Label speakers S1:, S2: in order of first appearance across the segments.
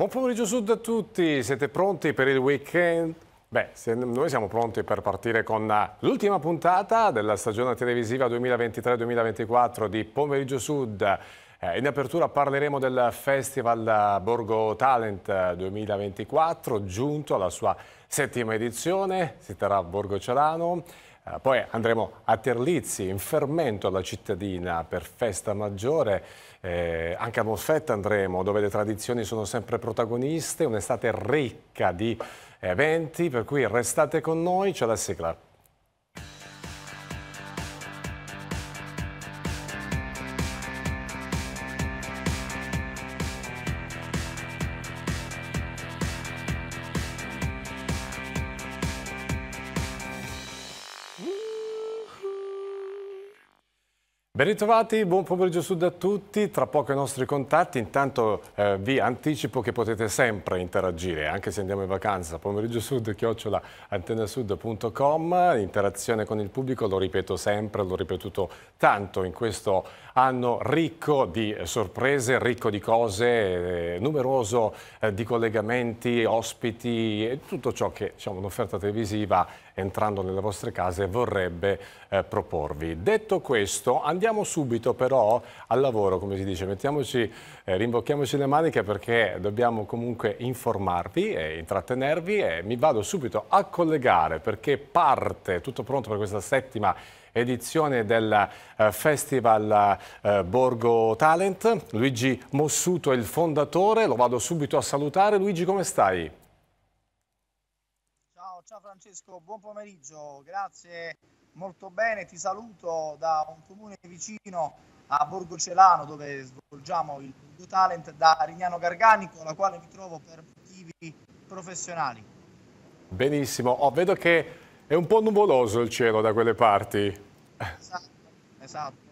S1: Buon pomeriggio sud a tutti, siete pronti per il weekend? Beh, noi siamo pronti per partire con eh, l'ultima puntata della stagione televisiva 2023-2024 di Pomeriggio Sud. Eh, in apertura parleremo del Festival Borgo Talent 2024, giunto alla sua settima edizione, si terrà a Borgo Celano. Poi andremo a Terlizzi, in fermento alla cittadina per festa maggiore, eh, anche a Molfetta andremo dove le tradizioni sono sempre protagoniste, un'estate ricca di eventi, per cui restate con noi, c'è la sigla. Ben ritrovati, buon pomeriggio sud a tutti, tra poco i nostri contatti, intanto eh, vi anticipo che potete sempre interagire, anche se andiamo in vacanza, pomeriggio sud, chiocciola, antennasud.com, interazione con il pubblico, lo ripeto sempre, l'ho ripetuto tanto in questo anno ricco di eh, sorprese, ricco di cose, eh, numeroso eh, di collegamenti, ospiti e tutto ciò che diciamo, un'offerta televisiva entrando nelle vostre case vorrebbe eh, proporvi. Detto questo andiamo subito però al lavoro come si dice, mettiamoci, eh, rimbocchiamoci le maniche perché dobbiamo comunque informarvi e intrattenervi e mi vado subito a collegare perché parte, tutto pronto per questa settima edizione del eh, Festival eh, Borgo Talent. Luigi Mossuto è il fondatore, lo vado subito a salutare. Luigi, come stai?
S2: Francesco, buon pomeriggio, grazie molto bene, ti saluto da un comune vicino a Borgo Celano dove svolgiamo il Borgo Talent da Arignano Garganico, la quale mi trovo per motivi professionali.
S1: Benissimo, oh, vedo che è un po' nuvoloso il cielo da quelle parti.
S2: Esatto, esatto.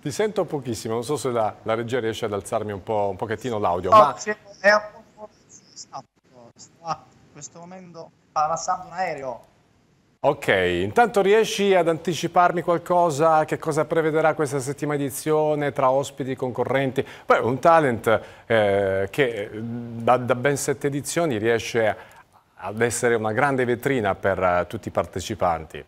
S1: Ti sento pochissimo, non so se la, la regia riesce ad alzarmi un, po', un pochettino l'audio. No, ma...
S2: è un po' esatto, sta in questo momento passando un aereo.
S1: Ok, intanto riesci ad anticiparmi qualcosa, che cosa prevederà questa settima edizione tra ospiti, e concorrenti? Poi un talent eh, che mm, da, da, ben sette edizioni riesce ad essere una grande vetrina per eh, tutti i partecipanti.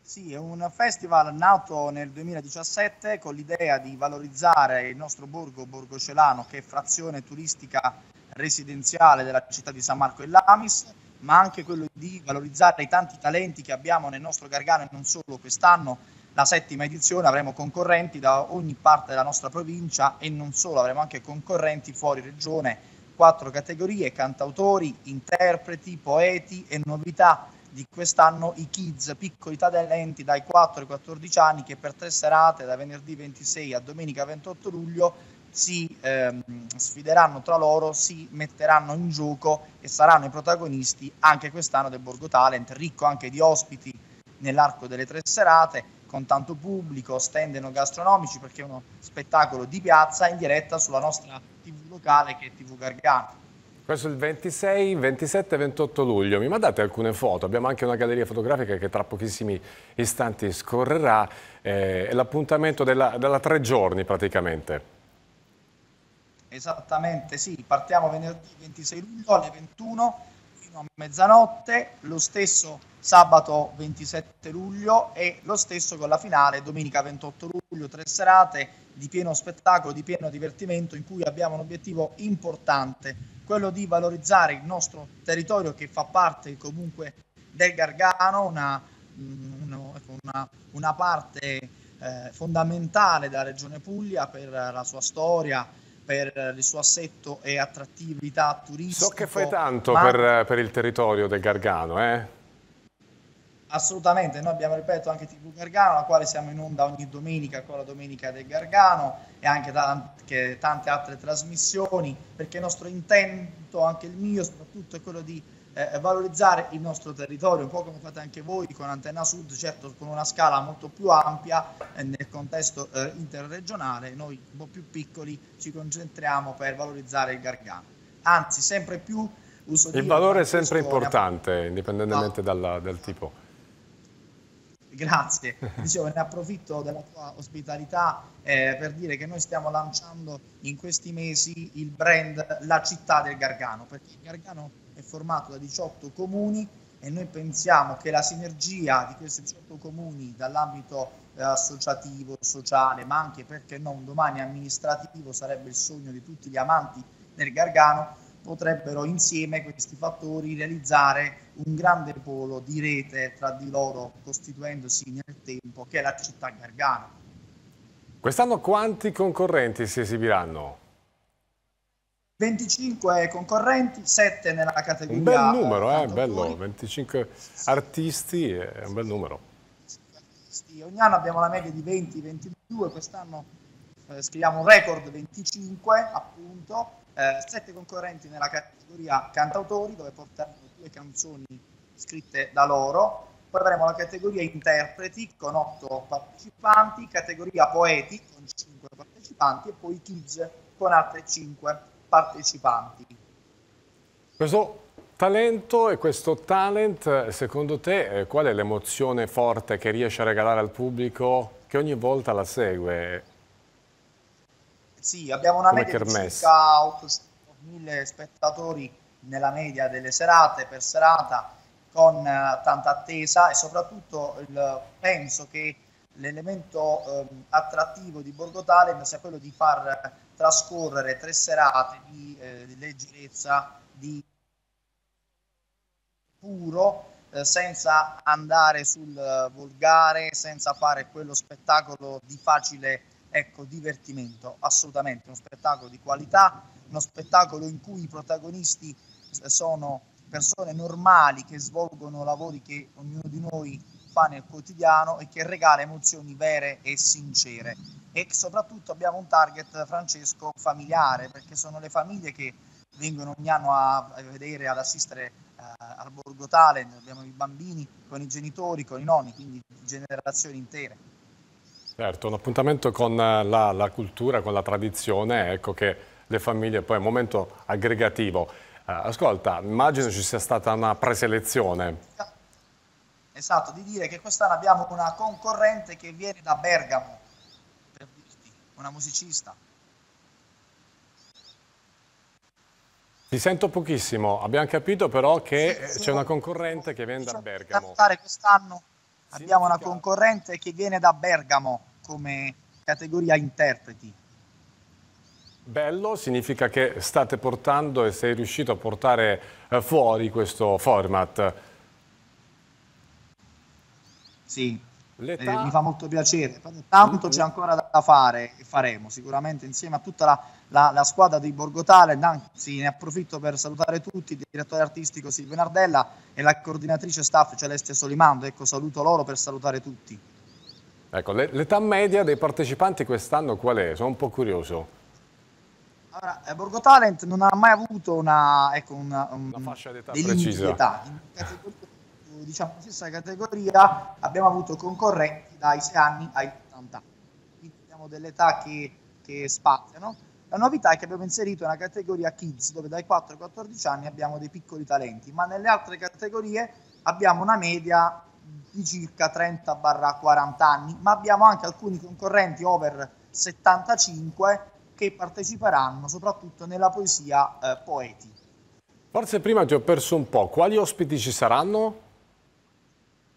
S2: Sì, è un festival nato nel 2017 con l'idea di valorizzare il nostro borgo borgocelano che è frazione turistica residenziale della città di San Marco e Lamis, ma anche quello di valorizzare i tanti talenti che abbiamo nel nostro Gargano e non solo quest'anno, la settima edizione, avremo concorrenti da ogni parte della nostra provincia e non solo, avremo anche concorrenti fuori regione, quattro categorie, cantautori, interpreti, poeti e novità di quest'anno i kids, piccoli talenti dai 4 ai 14 anni che per tre serate da venerdì 26 a domenica 28 luglio si ehm, sfideranno tra loro, si metteranno in gioco e saranno i protagonisti anche quest'anno del Borgo Talent, ricco anche di ospiti nell'arco delle tre serate, con tanto pubblico, stand gastronomici perché è uno spettacolo di piazza in diretta sulla nostra TV locale che è TV Gargano. Questo è il 26,
S1: 27 e 28 luglio. Mi mandate alcune foto, abbiamo anche una galleria fotografica che tra pochissimi istanti scorrerà. Eh, è l'appuntamento della, della tre giorni praticamente.
S2: Esattamente sì, partiamo venerdì 26 luglio alle 21 fino a mezzanotte, lo stesso sabato 27 luglio e lo stesso con la finale domenica 28 luglio, tre serate di pieno spettacolo, di pieno divertimento in cui abbiamo un obiettivo importante, quello di valorizzare il nostro territorio che fa parte comunque del Gargano, una, mm, una, una parte eh, fondamentale della regione Puglia per la sua storia, per il suo assetto e attrattività turistica. So che fai tanto ma... per,
S1: per, il territorio del Gargano, eh?
S2: Assolutamente, noi abbiamo, ripeto, anche TV Gargano, la quale siamo in onda ogni domenica con la Domenica del Gargano e anche, anche tante altre trasmissioni, perché il nostro intento, anche il mio soprattutto, è quello di eh, eh, valorizzare il nostro territorio, un po' come fate anche voi con Antenna Sud, certo con una scala molto più ampia eh, nel contesto eh, interregionale, noi un po' più piccoli ci concentriamo per valorizzare il Gargano. Anzi, sempre più uso di... Il valore è sempre importante,
S1: indipendentemente esatto. dalla, dal tipo.
S2: Grazie, dicevo ne approfitto della tua ospitalità eh, per dire che noi stiamo lanciando in questi mesi il brand La città del Gargano, perché il Gargano è formato da 18 comuni e noi pensiamo che la sinergia di questi 18 comuni dall'ambito eh, associativo, sociale, ma anche perché non domani amministrativo sarebbe il sogno di tutti gli amanti del Gargano, potrebbero insieme questi fattori realizzare un grande polo di rete tra di loro costituendosi nel tempo che è la città Gargano.
S1: Quest'anno quanti concorrenti si esibiranno?
S2: 25 concorrenti, 7 nella categoria. Un bel numero,
S1: eh, bello, 25 artisti, è un bel numero.
S2: Ogni anno abbiamo la media di 20-22, quest'anno eh, scriviamo un record 25 appunto, eh, 7 concorrenti nella categoria cantautori dove porteranno due canzoni scritte da loro, poi avremo la categoria interpreti con 8 partecipanti, categoria poeti con 5 partecipanti e poi kids con altre 5 partecipanti.
S1: Questo talento e questo talent, eh, secondo te, eh, qual è l'emozione forte che riesce a regalare al pubblico che ogni volta la segue?
S2: Sì, abbiamo una Come media kermesse. di circa 8.000 spettatori nella media delle serate per serata con eh, tanta attesa e soprattutto il, penso che l'elemento eh, attrattivo di Borgo Talent sia quello di far trascorrere tre serate di, eh, di leggerezza, di puro, eh, senza andare sul eh, volgare, senza fare quello spettacolo di facile ecco, divertimento, assolutamente uno spettacolo di qualità, uno spettacolo in cui i protagonisti eh, sono persone normali che svolgono lavori che ognuno di noi fa nel quotidiano e che regala emozioni vere e sincere. E soprattutto abbiamo un target, Francesco, familiare, perché sono le famiglie che vengono ogni anno a vedere, ad assistere eh, al Borgo Talent, abbiamo i bambini con i genitori, con i nonni, quindi generazioni intere.
S1: Certo, un appuntamento con eh, la, la cultura, con la tradizione, ecco che le famiglie poi è un momento aggregativo. Eh, ascolta, immagino ci sia stata una preselezione
S2: esatto, di dire che quest'anno abbiamo una concorrente che viene da Bergamo, per dirti, una musicista.
S1: Ti sento pochissimo, abbiamo capito però che sì, eh, sì, c'è una concorrente che viene da Bergamo.
S2: Quest'anno abbiamo una concorrente che viene da Bergamo come categoria interpreti.
S1: Bello significa che state portando e sei riuscito a portare eh, fuori questo format. Sì,
S2: eh, mi fa molto piacere. Tanto c'è ancora da fare e faremo sicuramente insieme a tutta la, la, la squadra di Borgo Anzi, ne approfitto per salutare tutti: il direttore artistico Silvio Nardella e la coordinatrice staff Celeste Solimando. Ecco, saluto loro per salutare tutti.
S1: Ecco, l'età media dei partecipanti quest'anno qual è? Sono un po' curioso.
S2: Allora, eh, Borgo Talent non ha mai avuto una, ecco, una, una fascia d'età precisa diciamo, stessa categoria, abbiamo avuto concorrenti dai 6 anni ai 80 anni. Quindi abbiamo delle età che, che spaziano. La novità è che abbiamo inserito una categoria kids, dove dai 4 ai 14 anni abbiamo dei piccoli talenti, ma nelle altre categorie abbiamo una media di circa 30-40 anni, ma abbiamo anche alcuni concorrenti over 75 che parteciperanno soprattutto nella poesia eh, Poeti.
S1: Forse prima ti ho perso un po', quali ospiti ci saranno?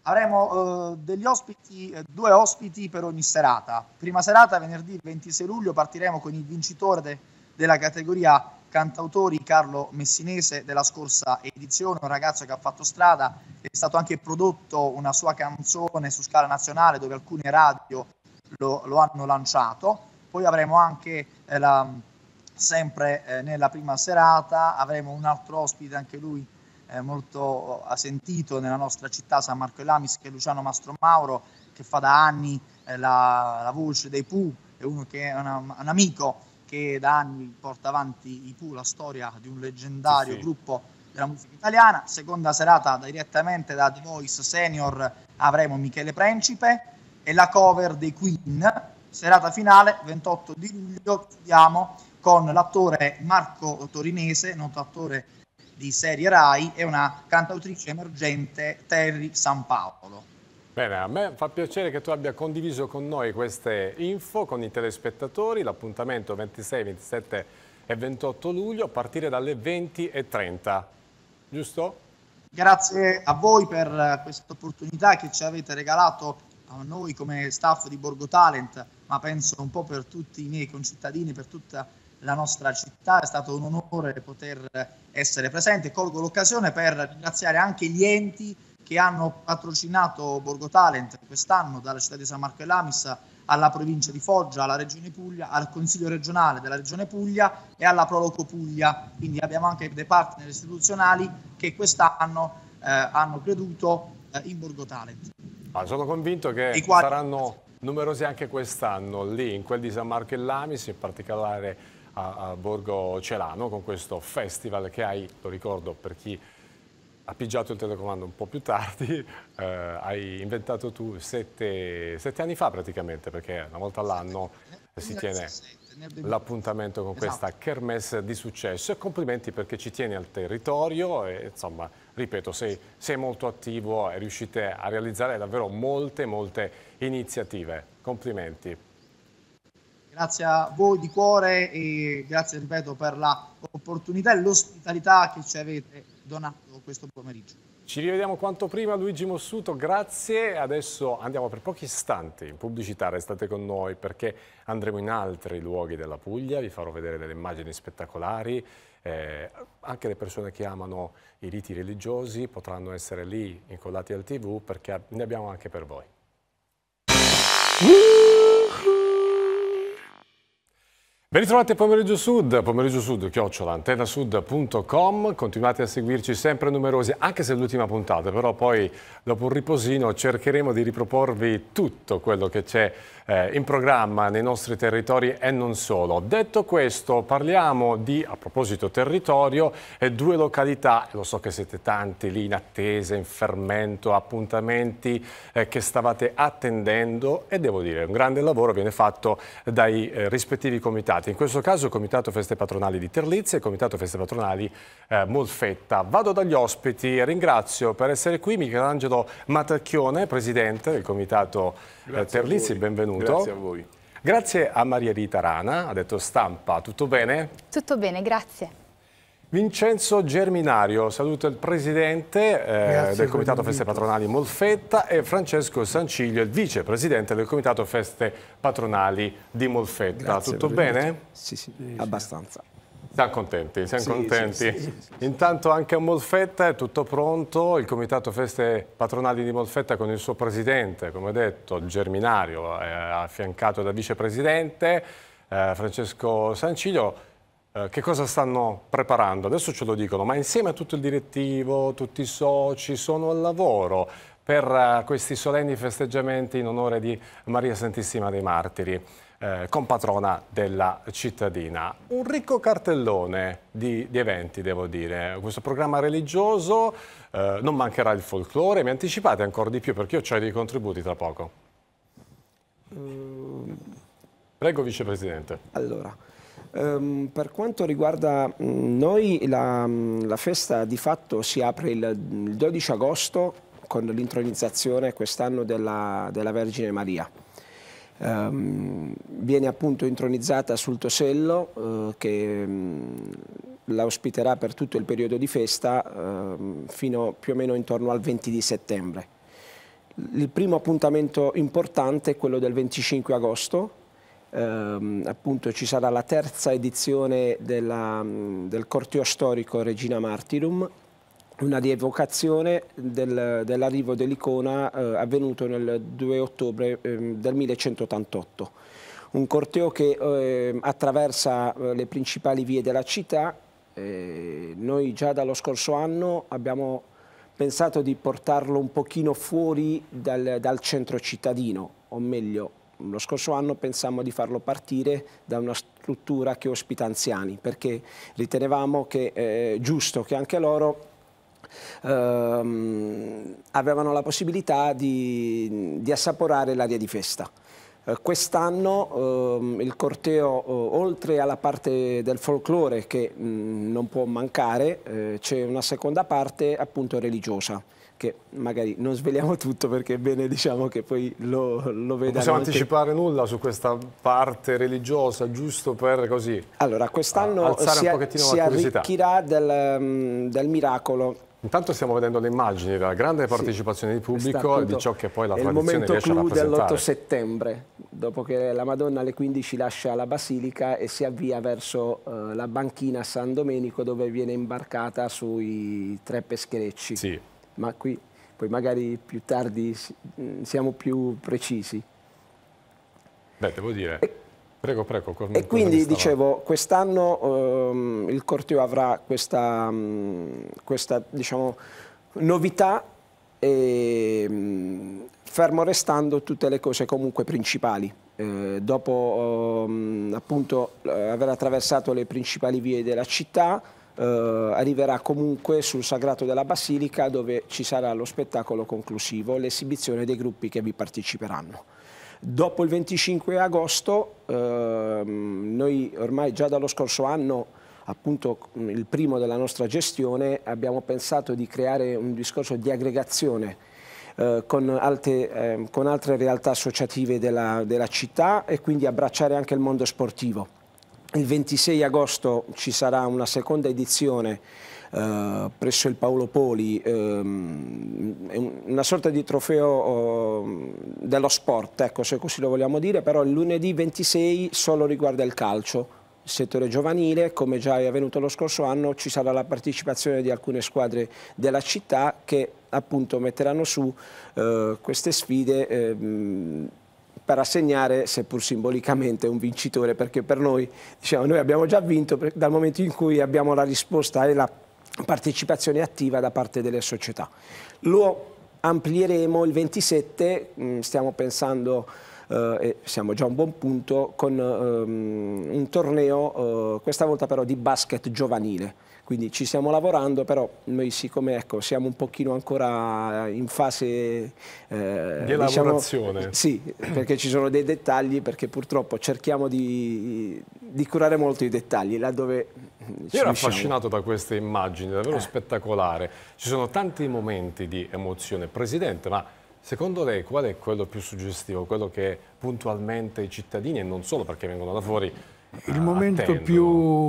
S2: Avremo eh, degli ospiti, eh, due ospiti per ogni serata. Prima serata, venerdì 26 luglio, partiremo con il vincitore de- della categoria cantautori Carlo Messinese della scorsa edizione, un ragazzo che ha fatto strada, è stato anche prodotto una sua canzone su scala nazionale dove alcune radio lo, lo hanno lanciato. Poi avremo anche eh, la, sempre eh, nella prima serata, avremo un altro ospite, anche lui eh, molto sentito nella nostra città San Marco e Lamis, che è Luciano Mastromauro, che fa da anni eh, la, la, voce dei Pooh, è, è una, un amico che da anni porta avanti i Pooh, la storia di un leggendario sì, sì. gruppo della musica italiana. Seconda serata direttamente da The Voice Senior avremo Michele Principe e la cover dei Queen. Serata finale 28 di luglio chiudiamo con l'attore Marco Torinese, noto attore di serie Rai e una cantautrice emergente Terry San Paolo.
S1: Bene, a me fa piacere che tu abbia condiviso con noi queste info, con i telespettatori, l'appuntamento 26, 27 e 28 luglio a partire dalle 20.30,
S2: giusto? Grazie a voi per questa opportunità che ci avete regalato a noi come staff di Borgo Talent, ma penso un po' per tutti i miei concittadini, per tutta la nostra città, è stato un onore poter essere presente. Colgo l'occasione per ringraziare anche gli enti che hanno patrocinato Borgo Talent quest'anno dalla città di San Marco e Lamis alla provincia di Foggia, alla regione Puglia, al consiglio regionale della regione Puglia e alla Proloco Puglia. Quindi abbiamo anche dei partner istituzionali che quest'anno eh, hanno creduto eh, in Borgo Talent. Ah, sono convinto
S1: che quali... saranno numerosi anche quest'anno lì in quel di San Marco e Lamis, in particolare a, Borgo Celano con questo festival che hai, lo ricordo per chi ha pigiato il telecomando un po' più tardi, eh, hai inventato tu sette, sette, anni fa praticamente, perché una volta all'anno si tiene l'appuntamento con esatto. questa kermesse di successo e complimenti perché ci tieni al territorio e insomma, ripeto, sei, sei molto attivo e riuscite a realizzare davvero molte, molte iniziative. Complimenti.
S2: Grazie a voi di cuore e grazie, ripeto, per l'opportunità e l'ospitalità che ci avete donato questo pomeriggio.
S1: Ci rivediamo quanto prima Luigi Mossuto, grazie. Adesso andiamo per pochi istanti in pubblicità, restate con noi perché andremo in altri luoghi della Puglia, vi farò vedere delle immagini spettacolari, eh, anche le persone che amano i riti religiosi potranno essere lì incollati al tv perché ne abbiamo anche per voi. Ben ritrovati a Pomeriggio Sud, pomeriggio sud, chiocciola, antenasud.com, continuate a seguirci sempre numerosi, anche se è l'ultima puntata, però poi dopo un riposino cercheremo di riproporvi tutto quello che c'è eh, in programma nei nostri territori e non solo. Detto questo parliamo di, a proposito territorio, eh, due località, lo so che siete tanti lì in attesa, in fermento, appuntamenti eh, che stavate attendendo e devo dire un grande lavoro viene fatto dai eh, rispettivi comitati, in questo caso il Comitato Feste Patronali di Terlizia e il Comitato Feste Patronali eh, Molfetta. Vado dagli ospiti, ringrazio per essere qui Michelangelo Matacchione, Presidente del Comitato Grazie eh, Terlizzi, benvenuto. Grazie a voi. Grazie a Maria Rita Rana, ha detto stampa, tutto bene?
S3: Tutto bene, grazie.
S1: Vincenzo Germinario, saluto il presidente eh, del Comitato Feste Patronali Molfetta e Francesco Sanciglio, il vicepresidente del Comitato Feste Patronali di Molfetta. Grazie, tutto bene? Sì, sì, abbastanza. Siamo contenti, siamo sì, contenti. Sì, sì, Intanto anche a Molfetta è tutto pronto, il Comitato Feste Patronali di Molfetta con il suo presidente, come detto, Germinario, eh, affiancato da vicepresidente eh, Francesco Sancilio. Eh, che cosa stanno preparando? Adesso ce lo dicono, ma insieme a tutto il direttivo, tutti i soci sono al lavoro per eh, questi solenni festeggiamenti in onore di Maria Santissima dei Martiri eh, compatrona della cittadina. Un ricco cartellone di, di eventi, devo dire. Questo programma religioso eh, non mancherà il folklore. Mi anticipate ancora di più perché io ho dei contributi tra poco.
S4: Ehm. Prego, Vicepresidente. Allora, Um, per quanto riguarda um, noi, la, la, festa di fatto si apre il, il 12 agosto con l'intronizzazione quest'anno della, della Vergine Maria. Um, viene appunto intronizzata sul Tosello uh, che um, la ospiterà per tutto il periodo di festa uh, fino più o meno intorno al 20 di settembre. Il primo appuntamento importante è quello del 25 agosto, um, appunto ci sarà la terza edizione della, mm, del corteo storico Regina Martirum una rievocazione del, dell'arrivo dell'icona eh, avvenuto nel 2 ottobre eh, del 1188. Un corteo che ehm, eh, attraversa le principali vie della città. Eh, noi già dallo scorso anno abbiamo pensato di portarlo un pochino fuori dal, dal centro cittadino, o meglio, lo scorso anno pensammo di farlo partire da una struttura che ospita anziani, perché ritenevamo che eh, è giusto che anche loro ehm, avevano la possibilità di, di assaporare l'aria di festa. Eh, Quest'anno ehm, il corteo, eh, oltre alla parte del folklore che mh, mm, non può mancare, eh, c'è una seconda parte appunto religiosa che magari non sveliamo tutto perché è bene diciamo che poi lo, lo vedano. Non possiamo anche... anticipare
S1: nulla su questa parte religiosa, giusto per così. Allora, quest'anno si, si arricchirà
S4: del, mm, del miracolo
S1: Intanto stiamo vedendo le immagini della grande partecipazione sì, di pubblico e di ciò che poi la tradizione riesce a rappresentare. Il momento dell'8
S4: settembre, dopo che la Madonna alle 15 lascia la Basilica e si avvia verso eh, la banchina San Domenico dove viene imbarcata sui tre pescherecci. Sì. Ma qui poi magari più tardi mm, siamo più precisi.
S1: Beh, devo dire... E Prego, prego. E quindi dicevo,
S4: quest'anno ehm, il Corteo avrà questa, mh, mm, questa diciamo, novità e, mh, mm, fermo restando tutte le cose comunque principali. Eh, dopo ehm, appunto eh, aver attraversato le principali vie della città, eh, arriverà comunque sul Sagrato della Basilica dove ci sarà lo spettacolo conclusivo, l'esibizione dei gruppi che vi parteciperanno. Dopo il 25 agosto, ehm, noi ormai già dallo scorso anno, appunto il primo della nostra gestione, abbiamo pensato di creare un discorso di aggregazione eh, con, alte, eh, con, altre realtà associative della, della città e quindi abbracciare anche il mondo sportivo. Il 26 agosto ci sarà una seconda edizione eh, presso il Paolo Poli, ehm, una sorta di trofeo eh, dello sport, ecco, se così lo vogliamo dire, però il lunedì 26 solo riguarda il calcio. Il settore giovanile, come già è avvenuto lo scorso anno, ci sarà la partecipazione di alcune squadre della città che appunto metteranno su eh, queste sfide ehm, per assegnare, seppur simbolicamente, un vincitore, perché per noi, diciamo, noi abbiamo già vinto dal momento in cui abbiamo la risposta e la partecipazione attiva da parte delle società. Lo amplieremo il 27, mm, stiamo pensando eh, e siamo già a un buon punto con um, un torneo, eh, questa volta però di basket giovanile quindi ci stiamo lavorando, però noi siccome ecco, siamo un pochino ancora in fase eh, di diciamo elaborazione. Diciamo, sì, perché ci sono dei dettagli, perché purtroppo cerchiamo di, di curare molto i dettagli, laddove io ero affascinato
S1: da queste immagini, davvero eh. spettacolare. Ci sono tanti momenti di emozione. Presidente, ma Secondo lei qual è quello più suggestivo, quello che puntualmente i cittadini, e non solo perché vengono da fuori, Il
S5: momento attendono?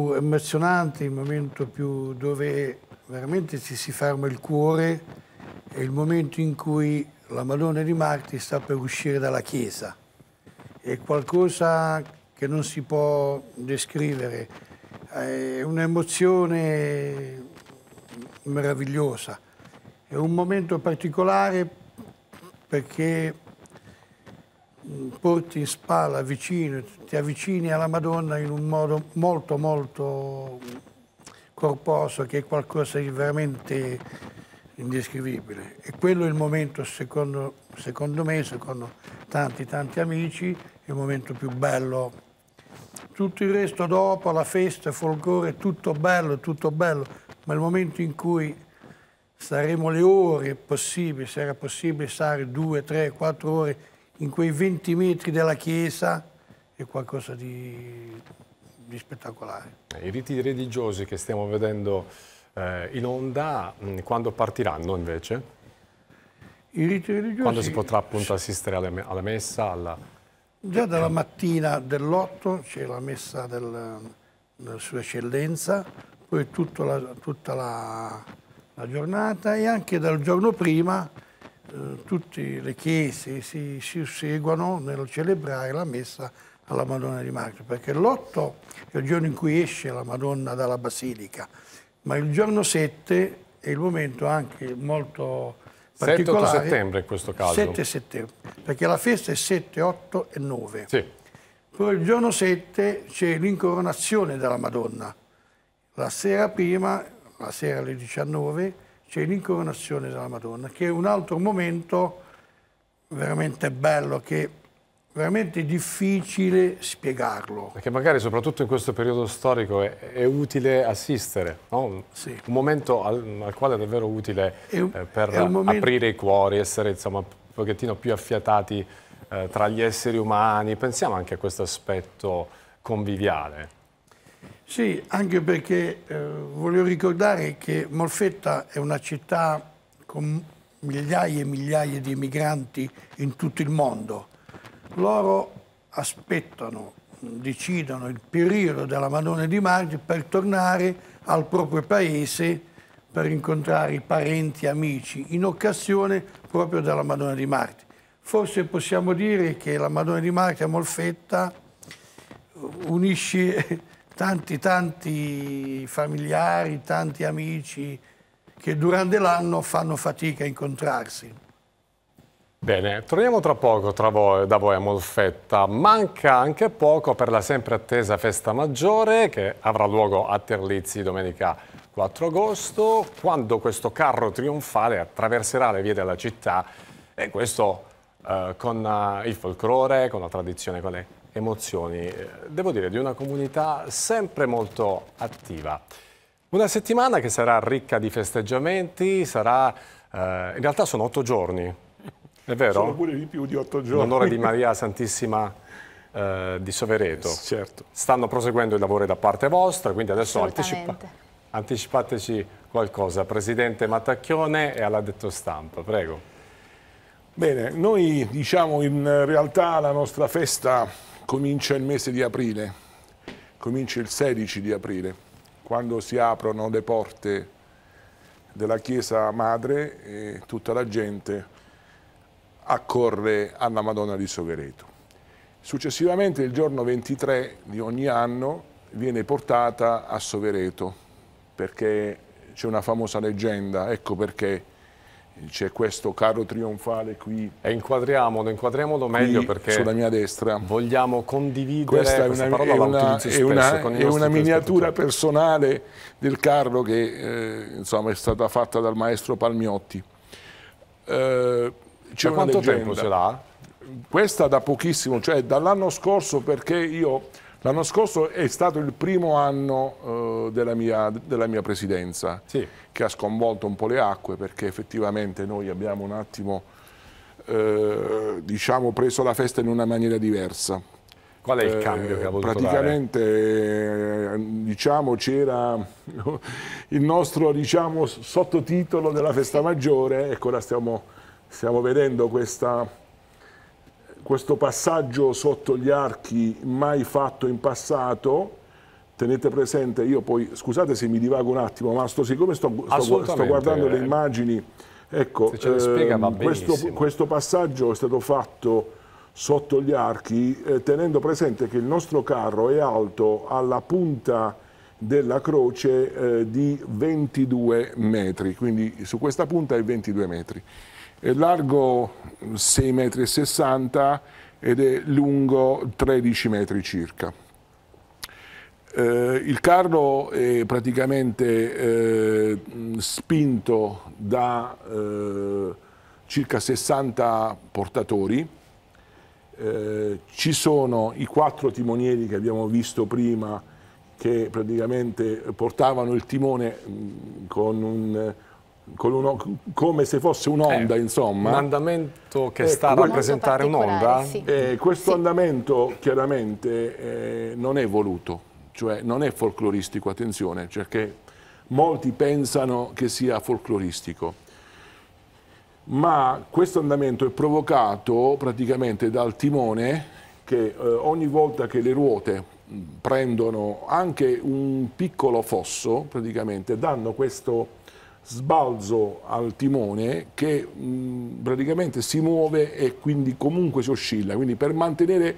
S5: più emozionante, il momento più dove veramente ci si ferma il cuore, è il momento in cui la Madonna di Marti sta per uscire dalla chiesa. È qualcosa che non si può descrivere, è un'emozione meravigliosa, è un momento particolare perché mm, porti in spalla, vicino, ti avvicini alla Madonna in un modo molto molto corposo che è qualcosa di veramente indescrivibile. E quello è il momento, secondo, secondo me, secondo tanti tanti amici, è il momento più bello. Tutto il resto dopo, la festa, il folgore, tutto bello, tutto bello, ma il momento in cui staremo le ore possibili, se era possibile stare due, tre, quattro ore in quei 20 metri della chiesa, è qualcosa di, di spettacolare.
S1: I riti religiosi che stiamo vedendo eh, in onda, mm, quando partiranno invece?
S5: I riti religiosi... Quando si
S1: potrà appunto assistere alle, alla messa? Alla...
S5: Già dalla mattina dell'8 c'è la messa del, mm, della Sua Eccellenza, poi tutta la, tutta la la giornata e anche dal giorno prima eh, tutte le chiese si, si seguono nel celebrare la messa alla Madonna di Marco, perché l'8 è il giorno in cui esce la Madonna dalla Basilica, ma il giorno 7 è il momento anche molto particolare. 7 settembre in questo caso. 7 settembre, perché la festa è 7, 8 e 9. Sì. Poi il giorno 7 c'è l'incoronazione della Madonna. La sera prima la sera alle 19, c'è l'incoronazione della Madonna, che è un altro momento veramente bello che è veramente difficile spiegarlo.
S1: Perché magari soprattutto in questo periodo storico è, è utile assistere, no? sì. un momento al, al, quale è davvero utile è un, eh, per momento... aprire i cuori, essere insomma, un pochettino più affiatati eh, tra gli esseri umani. Pensiamo anche a questo aspetto conviviale.
S5: Sì, anche perché eh, voglio ricordare che Molfetta è una città con migliaia e migliaia di emigranti in tutto il mondo. Loro aspettano, decidono il periodo della Madonna di Maggio per tornare al proprio paese per incontrare i parenti e amici in occasione proprio della Madonna di Marte. Forse possiamo dire che la Madonna di Marte a Molfetta unisce tanti, tanti familiari, tanti amici che durante l'anno fanno fatica a incontrarsi.
S1: Bene, torniamo tra poco tra voi, da voi a Molfetta. Manca anche poco per la sempre attesa festa maggiore che avrà luogo a Terlizzi domenica 4 agosto, quando questo carro trionfale attraverserà le vie della città e questo eh, con eh, il folklore, con la tradizione, con le emozioni, eh, devo dire, di una comunità sempre molto attiva. Una settimana che sarà ricca di festeggiamenti, sarà, eh, in realtà sono otto giorni, è vero? Sono
S6: pure di più di otto giorni. In onore di Maria
S1: Santissima eh, di Sovereto. Certo. Stanno proseguendo i lavori da parte vostra, quindi adesso anticipa anticipateci qualcosa. Presidente Mattacchione e all'addetto stampa, prego.
S6: Bene, noi diciamo in realtà la nostra festa comincia il mese di aprile, comincia il 16 di aprile, quando si aprono le porte della Chiesa Madre e tutta la gente accorre alla Madonna di Sovereto. Successivamente il giorno 23 di ogni anno viene portata a Sovereto perché c'è una famosa leggenda, ecco perché c'è questo carro trionfale qui. E inquadriamolo, inquadriamolo meglio perché sulla mia destra. vogliamo condividere questa, è una, parola, è una, è una, è una miniatura personale del carro che eh, insomma, è stata fatta dal maestro Palmiotti. Eh, c'è quanto leggenda. tempo ce l'ha? Questa da pochissimo, cioè dall'anno scorso perché io L'anno scorso è stato il primo anno eh, della, mia, della, mia, presidenza sì. che ha sconvolto un po' le acque perché effettivamente noi abbiamo un attimo eh, diciamo, preso la festa in una maniera diversa. Qual è il eh, cambio eh, che ha voluto Praticamente eh, diciamo, c'era il nostro diciamo, sottotitolo della festa maggiore, ecco ora stiamo, stiamo vedendo questa questo passaggio sotto gli archi mai fatto in passato, tenete presente, io poi, scusate se mi divago un attimo, ma sto, siccome sto, sto, sto guardando le eh. immagini, ecco, eh, spiega, questo, questo, passaggio è stato fatto sotto gli archi, eh, tenendo presente che il nostro carro è alto alla punta della croce eh, di 22 metri, quindi su questa punta è 22 metri è largo 6,60 m ed è lungo 13 metri circa. Eh, il carro è praticamente eh, spinto da eh, circa 60 portatori, eh, ci sono i quattro timonieri che abbiamo visto prima che praticamente portavano il timone mm, con un uno, come se fosse un'onda, eh, insomma. Un
S1: andamento che eh, sta a rappresentare un'onda? Sì. Eh,
S6: questo sì. andamento chiaramente eh, non è voluto, cioè non è folcloristico, attenzione, perché cioè molti pensano che sia folcloristico. Ma questo andamento è provocato praticamente dal timone che eh, ogni volta che le ruote prendono anche un piccolo fosso, praticamente danno questo sbalzo al timone che mh, mm, praticamente si muove e quindi comunque si oscilla, quindi per mantenere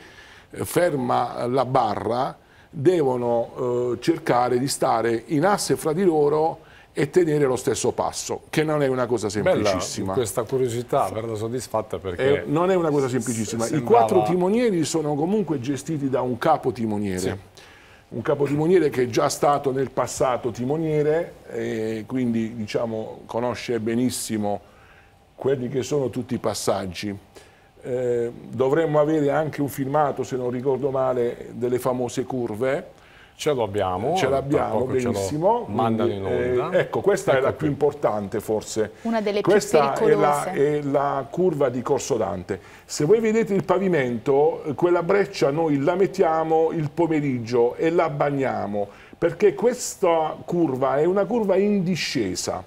S6: eh, ferma la barra devono eh, cercare di stare in asse fra di loro e tenere lo stesso passo, che non
S1: è una cosa semplicissima. Bella, questa curiosità, averla soddisfatta perché... Eh,
S6: non è una cosa semplicissima. Sembrava... I quattro timonieri sono comunque gestiti da un capo timoniere. Sì un capotimoniere che è già stato nel passato timoniere, e quindi diciamo, conosce benissimo quelli che sono tutti i passaggi. Eh, dovremmo avere anche un filmato, se non ricordo male, delle famose curve, Ce l'abbiamo. Ce l'abbiamo, benissimo. Mandano in eh, onda. Eh, ecco, questa ecco è la qui. più importante forse.
S3: Una delle questa più Questa è,
S6: è la curva di Corso Dante. Se voi vedete il pavimento, quella breccia noi la mettiamo il pomeriggio e la bagniamo, perché questa curva è una curva in discesa.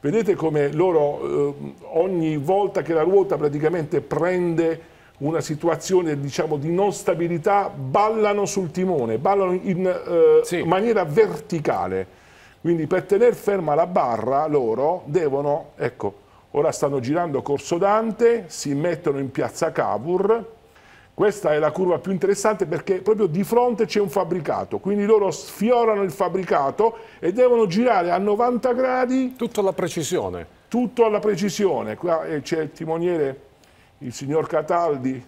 S6: Vedete come loro eh, ogni volta che la ruota praticamente prende una situazione diciamo, di non stabilità, ballano sul timone, ballano in eh, sì. maniera verticale. Quindi per tenere ferma la barra loro devono, ecco, ora stanno girando Corso Dante, si mettono in piazza Cavour, questa è la curva più interessante perché proprio di fronte c'è un fabbricato, quindi loro sfiorano il fabbricato e devono girare a 90 gradi. Tutto alla precisione. Tutto alla precisione, qua eh, c'è il timoniere il signor Cataldi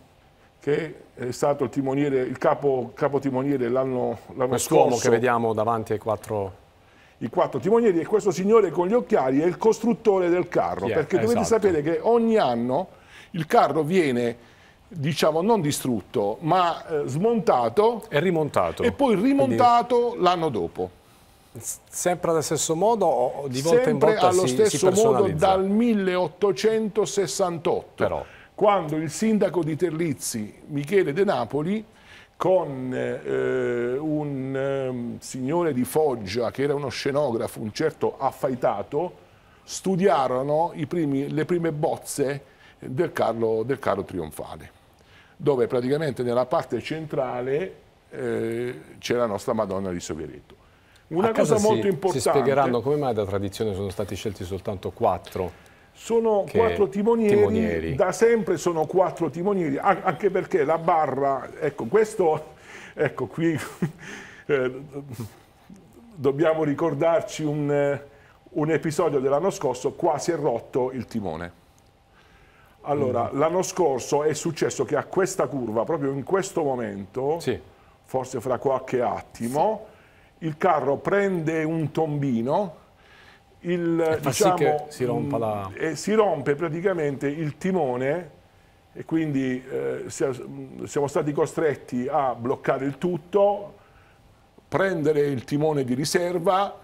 S6: che è stato il, timoniere, il capo, capo timoniere l'anno scorso. Quest'uomo che
S1: vediamo davanti ai quattro...
S6: I quattro timonieri e questo signore con gli occhiali è il costruttore del carro, yeah, perché esatto. dovete sapere che ogni anno il carro viene diciamo non distrutto ma eh, smontato
S1: e rimontato e poi rimontato
S6: Quindi... l'anno dopo
S1: sempre allo stesso modo o di volta sempre in volta allo si, stesso si modo dal
S6: 1868 però quando il sindaco di Terlizzi, Michele De Napoli, con eh, eh un eh, signore di Foggia che era uno scenografo, un certo affaitato, studiarono primi, le prime bozze del carro, del carro, trionfale, dove praticamente nella parte centrale eh, c'è la nostra Madonna di Sovieretto.
S1: Una cosa molto si, importante. Si spiegheranno come mai da tradizione sono stati scelti soltanto quattro
S6: sono quattro timonieri, timonieri, da sempre sono quattro timonieri, anche perché la barra, ecco questo, ecco qui eh, dobbiamo ricordarci un, eh, un episodio dell'anno scorso, qua si è rotto il timone. Allora, mm. l'anno scorso è successo che a questa curva, proprio in questo momento, sì. forse fra qualche attimo, sì. il carro prende un tombino, il, diciamo, sì si, rompa mm, la... eh, si rompe praticamente il timone e quindi eh, mm, siamo stati costretti a bloccare il tutto, prendere il timone di riserva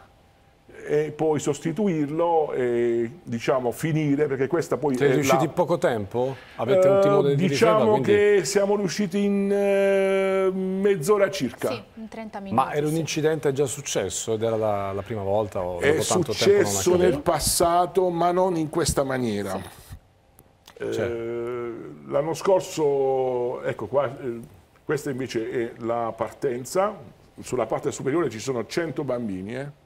S6: e poi sostituirlo e diciamo finire perché questa poi è riusciti in
S1: poco tempo?
S6: Avete uh, un timone di eh, diciamo riserva, quindi... che siamo riusciti in uh, mezz'ora circa sì, in 30 minuti ma era un incidente
S1: già successo ed era la, la prima volta o è successo nel
S6: passato ma non in questa maniera sì. eh, cioè. l'anno scorso ecco qua eh, questa invece è la partenza sulla parte superiore ci sono 100 bambini eh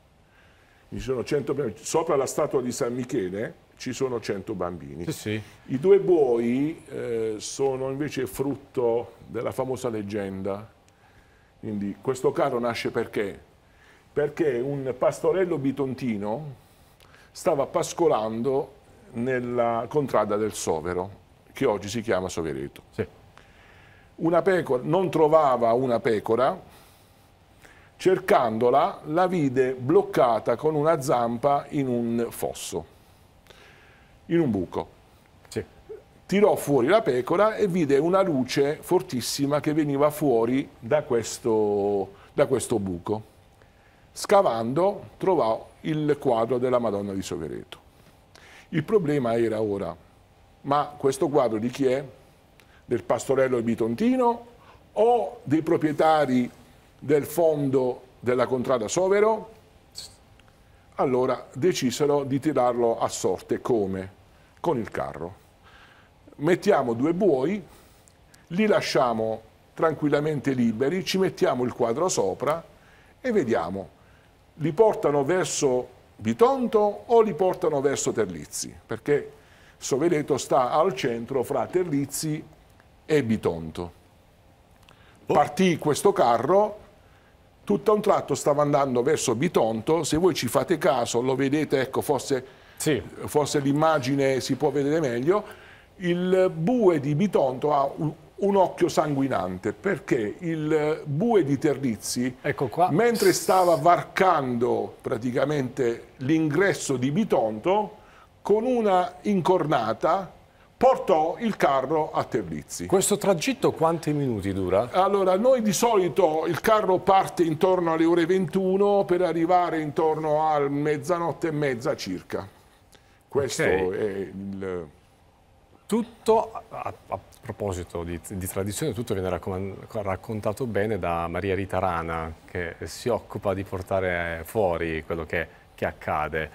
S6: ci sono 100 bambini. Sopra la statua di San Michele ci sono 100 bambini. Sì, sì. I due buoi eh, sono invece frutto della famosa leggenda. Quindi questo caro nasce perché? Perché un pastorello bitontino stava pascolando nella contrada del Sovero, che oggi si chiama Sovereto. Sì. Una pecora, non trovava una pecora, Cercandola la vide bloccata con una zampa in un fosso, in un buco. Sì. Tirò fuori la pecora e vide una luce fortissima che veniva fuori da questo, da questo buco. Scavando trovò il quadro della Madonna di Sovereto. Il problema era ora, ma questo quadro di chi è? Del pastorello bitontino o dei proprietari del fondo della contrada Sovero, allora decisero di tirarlo a sorte come? Con il carro. Mettiamo due buoi, li lasciamo tranquillamente liberi, ci mettiamo il quadro sopra e vediamo, li portano verso Bitonto o li portano verso Terlizzi? Perché Sovereto sta al centro fra Terlizzi e Bitonto. Boh. Partì questo carro tutto a un tratto stava andando verso Bitonto, se voi ci fate caso, lo vedete, ecco, forse, sì. forse l'immagine si può vedere meglio, il bue di Bitonto ha un, un occhio sanguinante perché il bue di Terlizzi, ecco mentre stava varcando praticamente l'ingresso di Bitonto, con una incornata portò il carro a Terlizzi. Questo tragitto
S1: quanti minuti dura?
S6: Allora, noi di solito il carro parte intorno alle ore 21 per arrivare intorno a mezzanotte e mezza circa.
S1: Questo okay. è il... Tutto, a, a proposito di, di, tradizione, tutto viene raccontato bene da Maria Rita Rana, che si occupa di portare fuori quello che, che accade.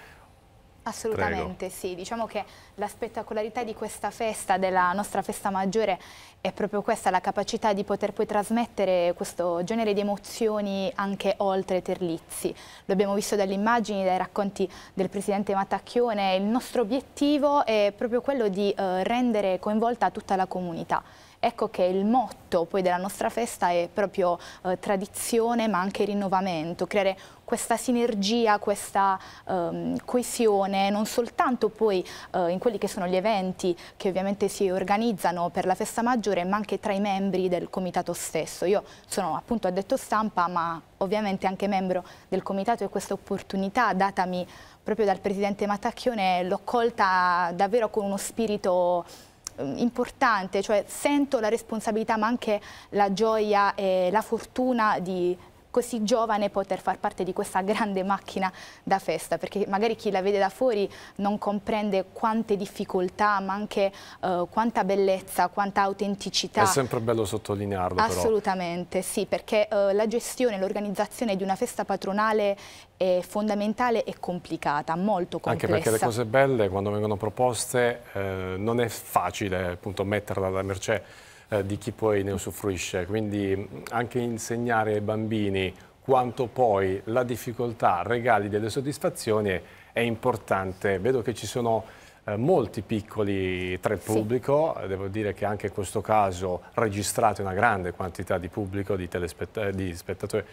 S3: Assolutamente Prego. sì, diciamo che la spettacolarità di questa festa, della nostra festa maggiore, è proprio questa, la capacità di poter poi trasmettere questo genere di emozioni anche oltre Terlizzi. Lo abbiamo visto dalle immagini, dai racconti del Presidente Matacchione, il nostro obiettivo è proprio quello di eh, rendere coinvolta tutta la comunità. Ecco che il motto poi della nostra festa è proprio eh, tradizione ma anche rinnovamento, creare questa sinergia, questa ehm, coesione, non soltanto poi eh, in quelli che sono gli eventi che ovviamente si organizzano per la festa maggiore, ma anche tra i membri del comitato stesso. Io sono appunto addetto stampa, ma ovviamente anche membro del comitato e questa opportunità datami proprio dal presidente Matacchione l'ho colta davvero con uno spirito ehm, importante, cioè sento la responsabilità ma anche la gioia e la fortuna di così giovane poter far parte di questa grande macchina da festa, perché magari chi la vede da fuori non comprende quante difficoltà, ma anche eh, quanta bellezza, quanta autenticità. È sempre
S1: bello sottolinearlo
S3: Assolutamente, però. sì, perché eh, la gestione, l'organizzazione di una festa patronale è fondamentale e complicata, molto complessa. Anche perché le cose
S1: belle quando vengono proposte eh, non è facile appunto metterla alla mercé eh, di chi poi ne usufruisce. Quindi anche insegnare ai bambini quanto poi la difficoltà regali delle soddisfazioni è importante. Vedo che ci sono eh, molti piccoli tra il pubblico, sì. Eh, devo dire che anche in questo caso registrate una grande quantità di pubblico, di, eh, di spettatori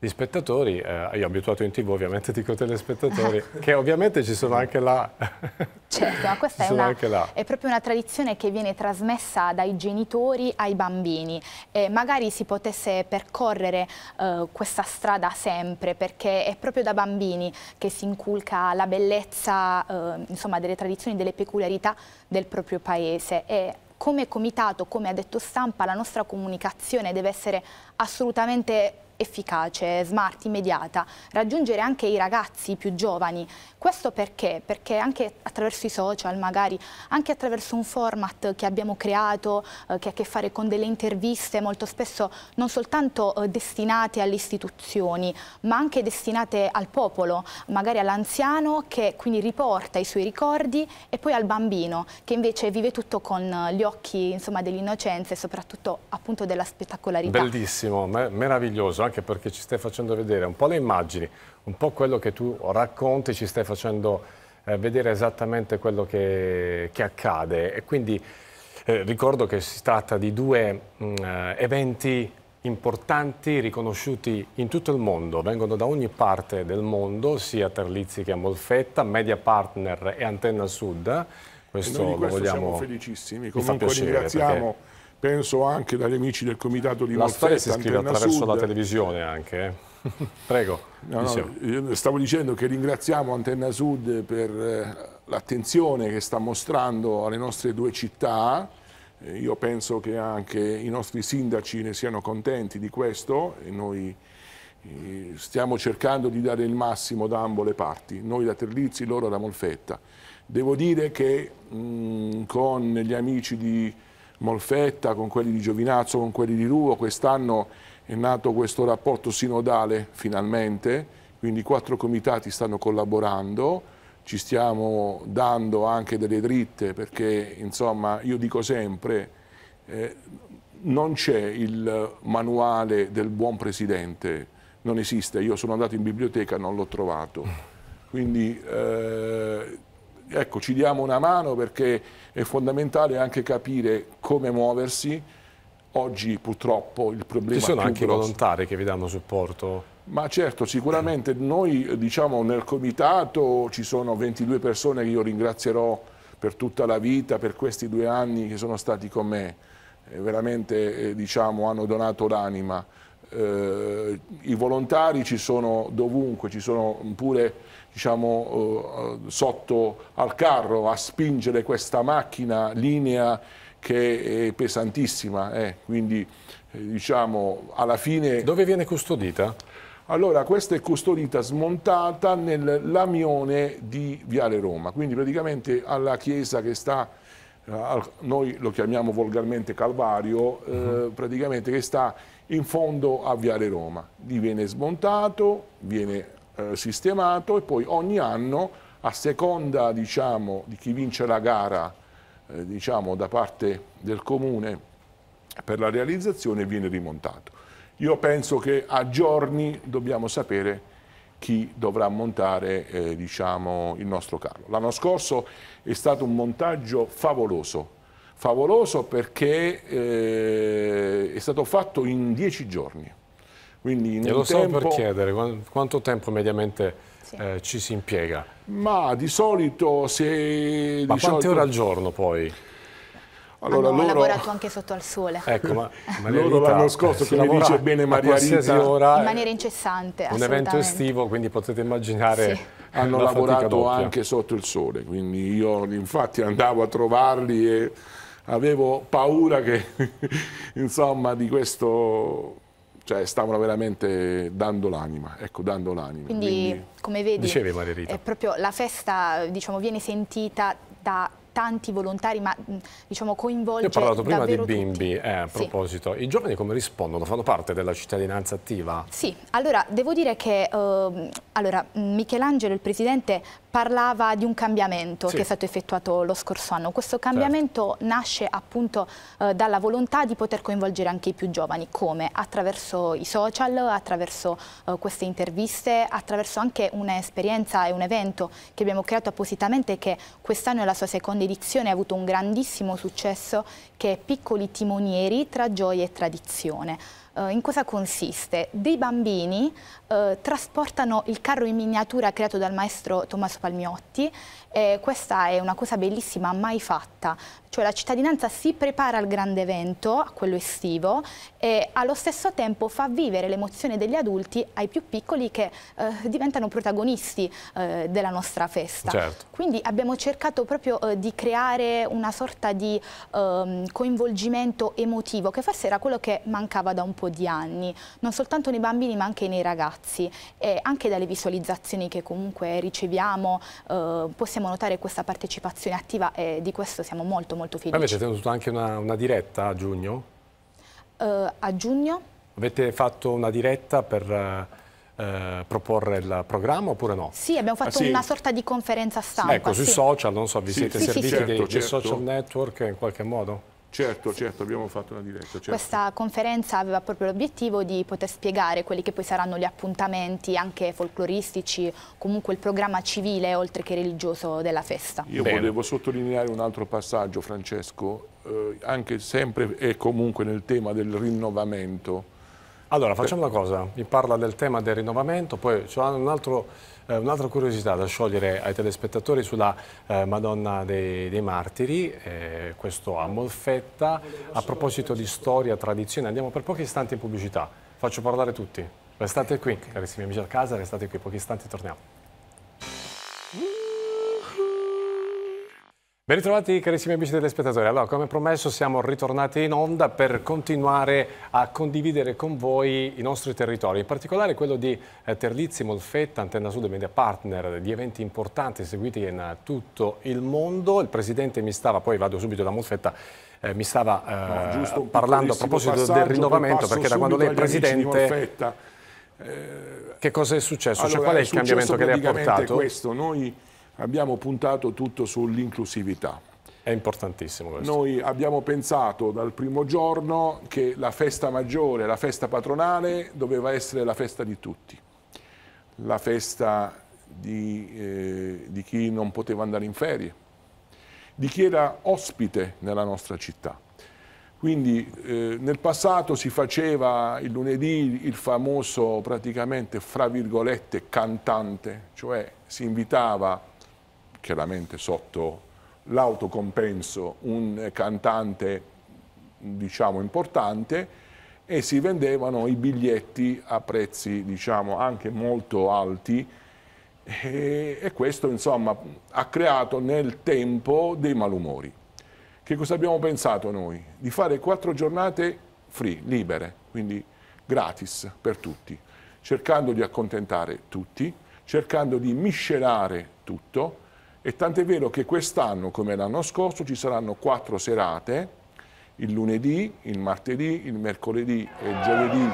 S1: gli spettatori, eh, io abituato in tv ovviamente dico telespettatori, che ovviamente ci sono anche là.
S3: Certo, ma questa è, una, è, proprio una tradizione che viene trasmessa dai genitori ai bambini. E eh, magari si potesse percorrere eh, questa strada sempre perché è proprio da bambini che si inculca la bellezza eh, insomma, delle tradizioni, delle peculiarità del proprio paese e, come comitato, come ha detto stampa, la nostra comunicazione deve essere assolutamente efficace, smart, immediata, raggiungere anche i ragazzi più giovani. Questo perché? Perché anche attraverso i social, magari anche attraverso un format che abbiamo creato, eh, che ha a che fare con delle interviste molto spesso non soltanto eh, destinate alle istituzioni, ma anche destinate al popolo, magari all'anziano che quindi riporta i suoi ricordi e poi al bambino che invece vive tutto con eh, gli occhi dell'innocenza e soprattutto appunto della spettacolarità.
S1: Bellissimo, meraviglioso anche perché ci stai facendo vedere un po' le immagini, un po' quello che tu racconti, ci stai facendo eh, vedere esattamente quello che, che accade. E quindi eh, ricordo che si tratta di due mh, mm, eh, eventi importanti, riconosciuti in tutto il mondo, vengono da ogni parte del mondo, sia Terlizzi che Molfetta, Media Partner e Antenna Sud. Questo, e noi di questo vogliamo... siamo
S6: felicissimi, comunque piacere, ringraziamo... Perché
S1: penso anche
S6: dagli amici del comitato di La Molfetta, storia si scrive attraverso Sud. la
S1: televisione anche, eh. Prego.
S3: No,
S6: no, stavo dicendo che ringraziamo Antenna Sud per eh, l'attenzione che sta mostrando alle nostre due città. Eh, io penso che anche i nostri sindaci ne siano contenti di questo e noi stiamo cercando di dare il massimo da ambo le parti, noi da Terlizzi, loro da Molfetta. Devo dire che mh, mm, con gli amici di Molfetta, con quelli di Giovinazzo, con quelli di Ruvo. quest'anno è nato questo rapporto sinodale finalmente, quindi i quattro comitati stanno collaborando, ci stiamo dando anche delle dritte perché insomma io dico sempre eh, non c'è il manuale del buon presidente, non esiste, io sono andato in biblioteca e non l'ho trovato, quindi eh, ecco, ci diamo una mano perché è fondamentale anche capire come muoversi. Oggi purtroppo il problema... è... Ci sono anche grosso. i
S1: volontari che vi danno supporto? Ma certo,
S6: sicuramente noi diciamo nel comitato ci sono 22 persone che io ringrazierò per tutta la vita, per questi due anni che sono stati con me, eh, veramente eh, diciamo hanno donato l'anima eh, i volontari ci sono dovunque, ci sono pure diciamo, eh, sotto al carro a spingere questa macchina linea che è pesantissima, eh. quindi eh, diciamo alla fine... Dove viene custodita? Allora, questa è custodita smontata nel lamione di Viale Roma, quindi praticamente alla chiesa che sta, eh, noi lo chiamiamo volgarmente Calvario, eh, mhm. praticamente che sta in fondo a Viale Roma. Lì viene smontato, viene eh, sistemato e poi ogni anno, a seconda diciamo, di chi vince la gara eh, diciamo, da parte del comune per la realizzazione, viene rimontato. Io penso che a giorni dobbiamo sapere chi dovrà montare eh, diciamo, il nostro carro. L'anno scorso è stato un montaggio favoloso, favoloso perché eh,
S1: è stato fatto in dieci giorni. Quindi lo tempo... so per chiedere, quanto tempo mediamente sì. eh, ci si impiega? Ma di solito se... Ma di quante solito... ore al giorno poi? Allora, hanno loro... lavorato
S3: anche sotto al sole. Ecco, ma
S1: loro l'anno scorso, eh, come dice bene Maria Rita, ora, in eh, maniera
S3: incessante. Un evento estivo,
S1: quindi potete immaginare.
S6: Sì. Hanno lavorato anche sotto il sole, quindi io infatti andavo a trovarli e avevo paura che, insomma, di questo... Cioè, stavano veramente dando l'anima, ecco, dando l'anima. Quindi, Quindi,
S3: come vedi, dicevi, è proprio la festa, diciamo, viene sentita da tanti volontari, ma diciamo coinvolge Io ho parlato prima dei
S1: bimbi, eh, a proposito. Sì. I giovani come rispondono? Fanno parte della cittadinanza attiva?
S3: Sì, allora devo dire che eh, allora, Michelangelo, il presidente, parlava di un cambiamento sì. che è stato effettuato lo scorso anno. Questo certo. cambiamento certo. nasce appunto eh, dalla volontà di poter coinvolgere anche i più giovani, come? Attraverso i social, attraverso eh, queste interviste, attraverso anche un'esperienza e un evento che abbiamo creato appositamente che quest'anno è la sua seconda edizione, ha avuto un grandissimo successo che è Piccoli Timonieri tra gioia e tradizione eh, in cosa consiste? Dei bambini eh, trasportano il carro in miniatura creato dal maestro Tommaso Palmiotti, questa è una cosa bellissima mai fatta, cioè la cittadinanza si prepara al grande evento, a quello estivo, e allo stesso tempo fa vivere l'emozione degli adulti ai più piccoli che eh, diventano protagonisti eh, della nostra festa. Certo. Quindi abbiamo cercato proprio eh, di creare una sorta di ehm, coinvolgimento emotivo, che forse era quello che mancava da un po' di anni, non soltanto nei bambini ma anche nei ragazzi, e anche dalle visualizzazioni che comunque riceviamo eh, possiamo notare questa partecipazione attiva e di questo siamo molto molto felice. Avete tenuto
S1: anche una, una diretta a giugno?
S3: Uh, a giugno?
S1: Avete fatto una diretta per... Uh, proporre il programma oppure no? Sì, abbiamo ah, fatto ah, sì. una
S3: sorta di conferenza stampa. Ecco, sui sì.
S1: social, non so, vi siete sì, serviti certo, dei, certo. dei social network in qualche modo? Certo, certo, abbiamo fatto una diretta. Certo. Questa
S3: conferenza aveva proprio l'obiettivo di poter spiegare quelli che poi saranno gli appuntamenti anche folcloristici, comunque il programma civile oltre che religioso della festa. Io Bene. volevo
S6: sottolineare un altro passaggio, Francesco, eh, anche sempre e comunque nel tema
S1: del rinnovamento. Allora, facciamo una cosa, mi parla del tema del rinnovamento, poi c'è un altro eh, un'altra curiosità da sciogliere ai telespettatori sulla eh, Madonna dei, dei Martiri, eh, questo a Molfetta. A proposito di storia, tradizione, andiamo per pochi istanti in pubblicità. Faccio parlare tutti. Restate qui, carissimi amici a casa, restate qui, pochi istanti torniamo. Ben ritrovati carissimi amici telespettatori. Allora, come promesso siamo ritornati in onda per continuare a condividere con voi i nostri territori, in particolare quello di eh, Terlizzi, Molfetta, Antenna Sud e Media Partner, di eventi importanti seguiti in eh, tutto il mondo. Il presidente mi stava, poi vado subito da Molfetta, eh, mi stava eh, no, parlando a proposito del rinnovamento, perché da quando lei è presidente... Eh, che cosa è successo?
S6: Cioè, allora, cioè, qual è, è il cambiamento che le ha portato? Questo, noi abbiamo puntato tutto sull'inclusività.
S1: È importantissimo questo.
S6: Noi abbiamo pensato dal primo giorno che la festa maggiore, la festa patronale, doveva essere la festa di tutti. La festa di, eh, di chi non poteva andare in ferie, di chi era ospite nella nostra città. Quindi eh, nel passato si faceva il lunedì il famoso praticamente fra virgolette cantante, cioè si invitava chiaramente sotto l'autocompenso un cantante diciamo importante e si vendevano i biglietti a prezzi diciamo anche molto alti e, e questo insomma ha creato nel tempo dei malumori. Che cosa abbiamo pensato noi? Di fare quattro giornate free, libere, quindi gratis per tutti, cercando di accontentare tutti, cercando di miscelare tutto, e tant'è vero che quest'anno, come l'anno scorso, ci saranno quattro serate, il lunedì, il martedì, il mercoledì e il giovedì,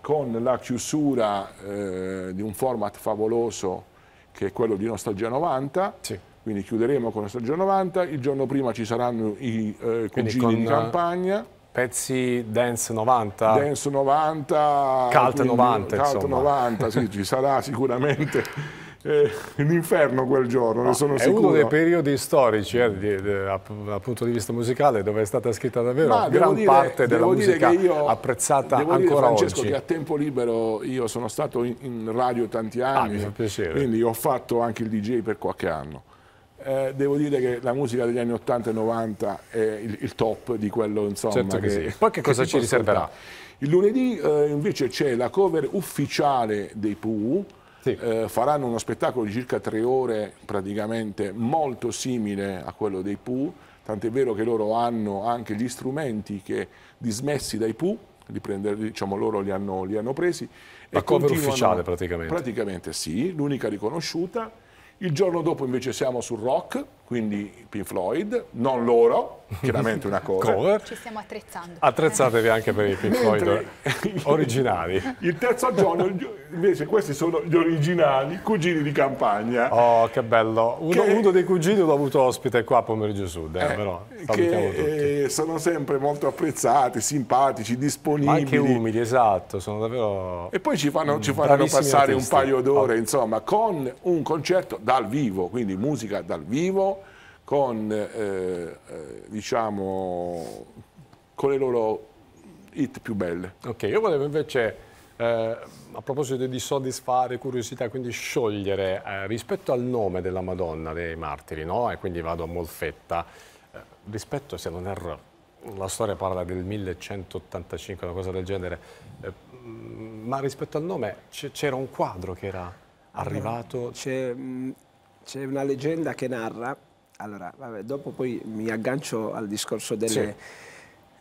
S6: con la chiusura eh, di un format favoloso che è quello di Nostalgia 90. Sì. Quindi chiuderemo con Nostalgia 90, il giorno prima ci saranno i eh, cugini di eh, campagna pezzi dance
S1: 90 dance 90 cult quindi, 90 cult insomma.
S6: 90 sì, ci sarà sicuramente eh, inferno quel giorno, no, ne ah, sono è sicuro. È uno dei
S1: periodi storici, eh, di, di, dal punto di vista musicale, dove è stata scritta davvero Ma gran dire, parte della musica io, apprezzata ancora dire, Francesco, oggi. che a
S6: tempo libero io sono stato in, in radio tanti ah, anni, ah, quindi ho fatto anche il DJ per qualche anno. Eh, devo dire che la musica degli anni 80 e 90 è il, il top di quello insomma, certo che, che sì. poi che cosa che ci riserverà? il lunedì eh, invece c'è la cover ufficiale dei Pooh sì. eh, faranno uno spettacolo di circa tre ore praticamente molto simile a quello dei Pooh, tant'è vero che loro hanno anche gli strumenti che dismessi dai Pooh, li prende, diciamo loro li hanno, li hanno presi. La cover ufficiale praticamente. Praticamente sì, l'unica riconosciuta. Il giorno dopo invece siamo sul rock, quindi Pink Floyd, non loro, chiaramente una cover.
S3: cover. Ci stiamo attrezzando.
S6: Attrezzatevi anche per
S1: i Pink Floyd originali.
S6: Il terzo giorno, invece, questi sono gli
S1: originali, cugini di campagna. Oh, che bello. Uno, che, uno dei cugini l'ho avuto ospite qua a Pomeriggio Sud, eh, eh però che
S6: eh, sono sempre molto apprezzati, simpatici,
S1: disponibili. Ma anche umili, esatto, sono davvero E poi ci, fanno, ci faranno passare artisti. un paio d'ore,
S6: oh. insomma, con un concerto dal vivo, quindi musica dal vivo, con, eh, eh, diciamo, con le loro hit più belle.
S1: Ok, io volevo invece, eh, a proposito di soddisfare curiosità, quindi sciogliere eh, rispetto al nome della Madonna dei Martiri, no? E quindi vado a Molfetta, eh, rispetto se non erro, la storia parla del 1185, una cosa del genere, eh, mm, ma rispetto al nome c'era un quadro che era
S4: arrivato... Mm, c'è una leggenda che narra allora, vabbè, dopo poi mi aggancio al discorso delle, sì.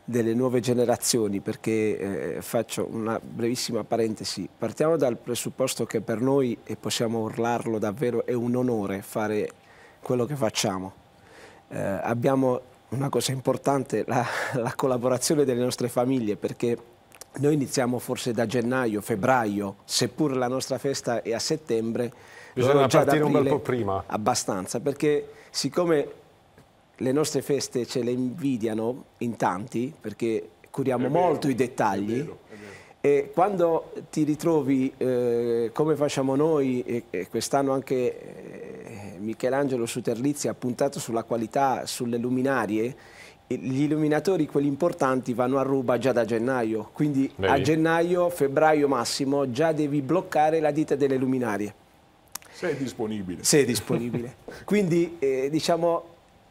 S4: delle nuove generazioni perché eh, faccio una brevissima parentesi. Partiamo dal presupposto che per noi, e possiamo urlarlo davvero, è un onore fare quello che facciamo. Eh, abbiamo una cosa importante, la, la collaborazione delle nostre famiglie perché noi iniziamo forse da gennaio, febbraio, seppur la nostra festa è a settembre. Bisogna partire un bel po' prima. Abbastanza, perché siccome le nostre feste ce le invidiano in tanti, perché curiamo vero, molto i dettagli, è vero, è vero. e quando ti ritrovi eh, come facciamo noi, e, e quest'anno anche eh, Michelangelo su ha puntato sulla qualità, sulle luminarie, gli illuminatori, quelli importanti, vanno a ruba già da gennaio, quindi Vedi. a gennaio, febbraio massimo, già devi bloccare la dita delle luminarie.
S6: Se è disponibile. Se è disponibile.
S4: Quindi, eh, diciamo,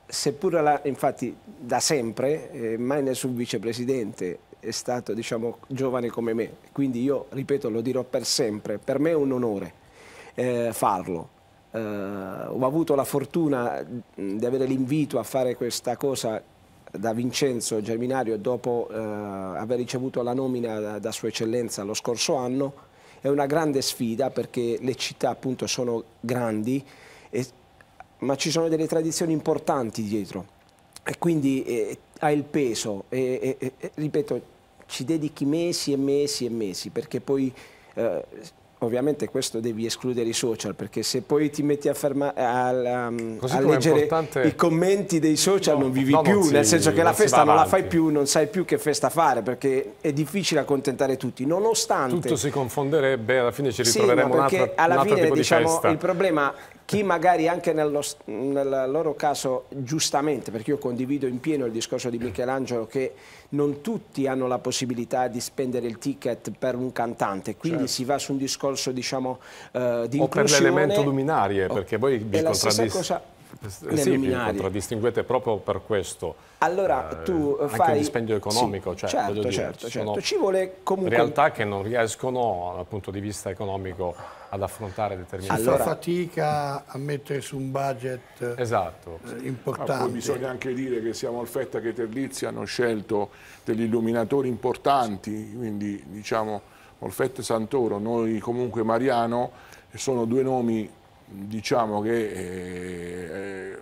S4: seppur la, infatti da sempre, eh, mai nessun vicepresidente è stato diciamo, giovane come me, quindi io, ripeto, lo dirò per sempre, per me è un onore eh, farlo. Eh, ho avuto la fortuna di avere l'invito a fare questa cosa da Vincenzo Germinario dopo eh, aver ricevuto la nomina da, da Sua Eccellenza lo scorso anno è una grande sfida perché le città appunto sono grandi, e, ma ci sono delle tradizioni importanti dietro e quindi eh, ha il peso e, e, ripeto ci dedichi mesi e mesi e mesi perché poi eh, ovviamente questo devi escludere i social perché se poi ti metti a, ferma, a, a, mm, a leggere importante... i commenti dei social no, non vivi no, più, non si, nel senso che la festa non la fai più, non sai più che festa fare perché è difficile accontentare tutti, nonostante... Tutto si
S1: confonderebbe, alla fine ci ritroveremo sì, un'altra, alla un fine, diciamo, di festa. Il
S4: problema chi magari anche nello, nel loro caso giustamente, perché io condivido in pieno il discorso di Michelangelo che non tutti hanno la possibilità di spendere il ticket per un cantante, quindi certo. si va su un discorso diciamo eh, di o per l'elemento
S1: luminarie, perché voi vi contraddistinguete. Eh, sì, vi contraddistinguete proprio per questo.
S4: Allora, eh, tu anche fai... un dispendio economico, sì, cioè, certo, certo, dire, certo. ci vuole comunque... realtà
S1: che non riescono dal punto di vista economico ad affrontare determinate
S6: problemi. Si allora... fa
S5: fatica a mettere su un budget eh, esatto. importante. Ah, poi bisogna
S6: anche dire che siamo al Fetta che Terlizzi hanno scelto degli illuminatori importanti, quindi diciamo Molfette e Santoro, noi comunque Mariano, sono due nomi diciamo che eh,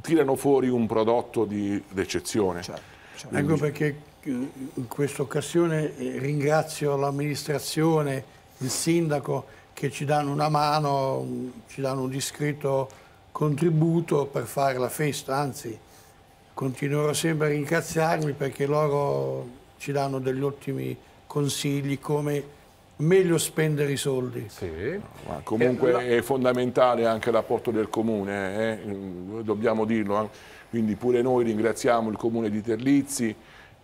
S6: tirano fuori un prodotto di d'eccezione. Certo, certo. Ecco perché
S5: eh, in questa occasione eh, ringrazio l'amministrazione, il sindaco che ci danno una mano, ci danno un discreto contributo per fare la festa, anzi continuerò sempre a ringraziarmi perché loro ci danno degli ottimi consigli come meglio spendere i soldi. Sì.
S6: Ma comunque eh, è fondamentale anche l'apporto del comune, eh? dobbiamo dirlo, eh. quindi pure noi ringraziamo il comune di Terlizzi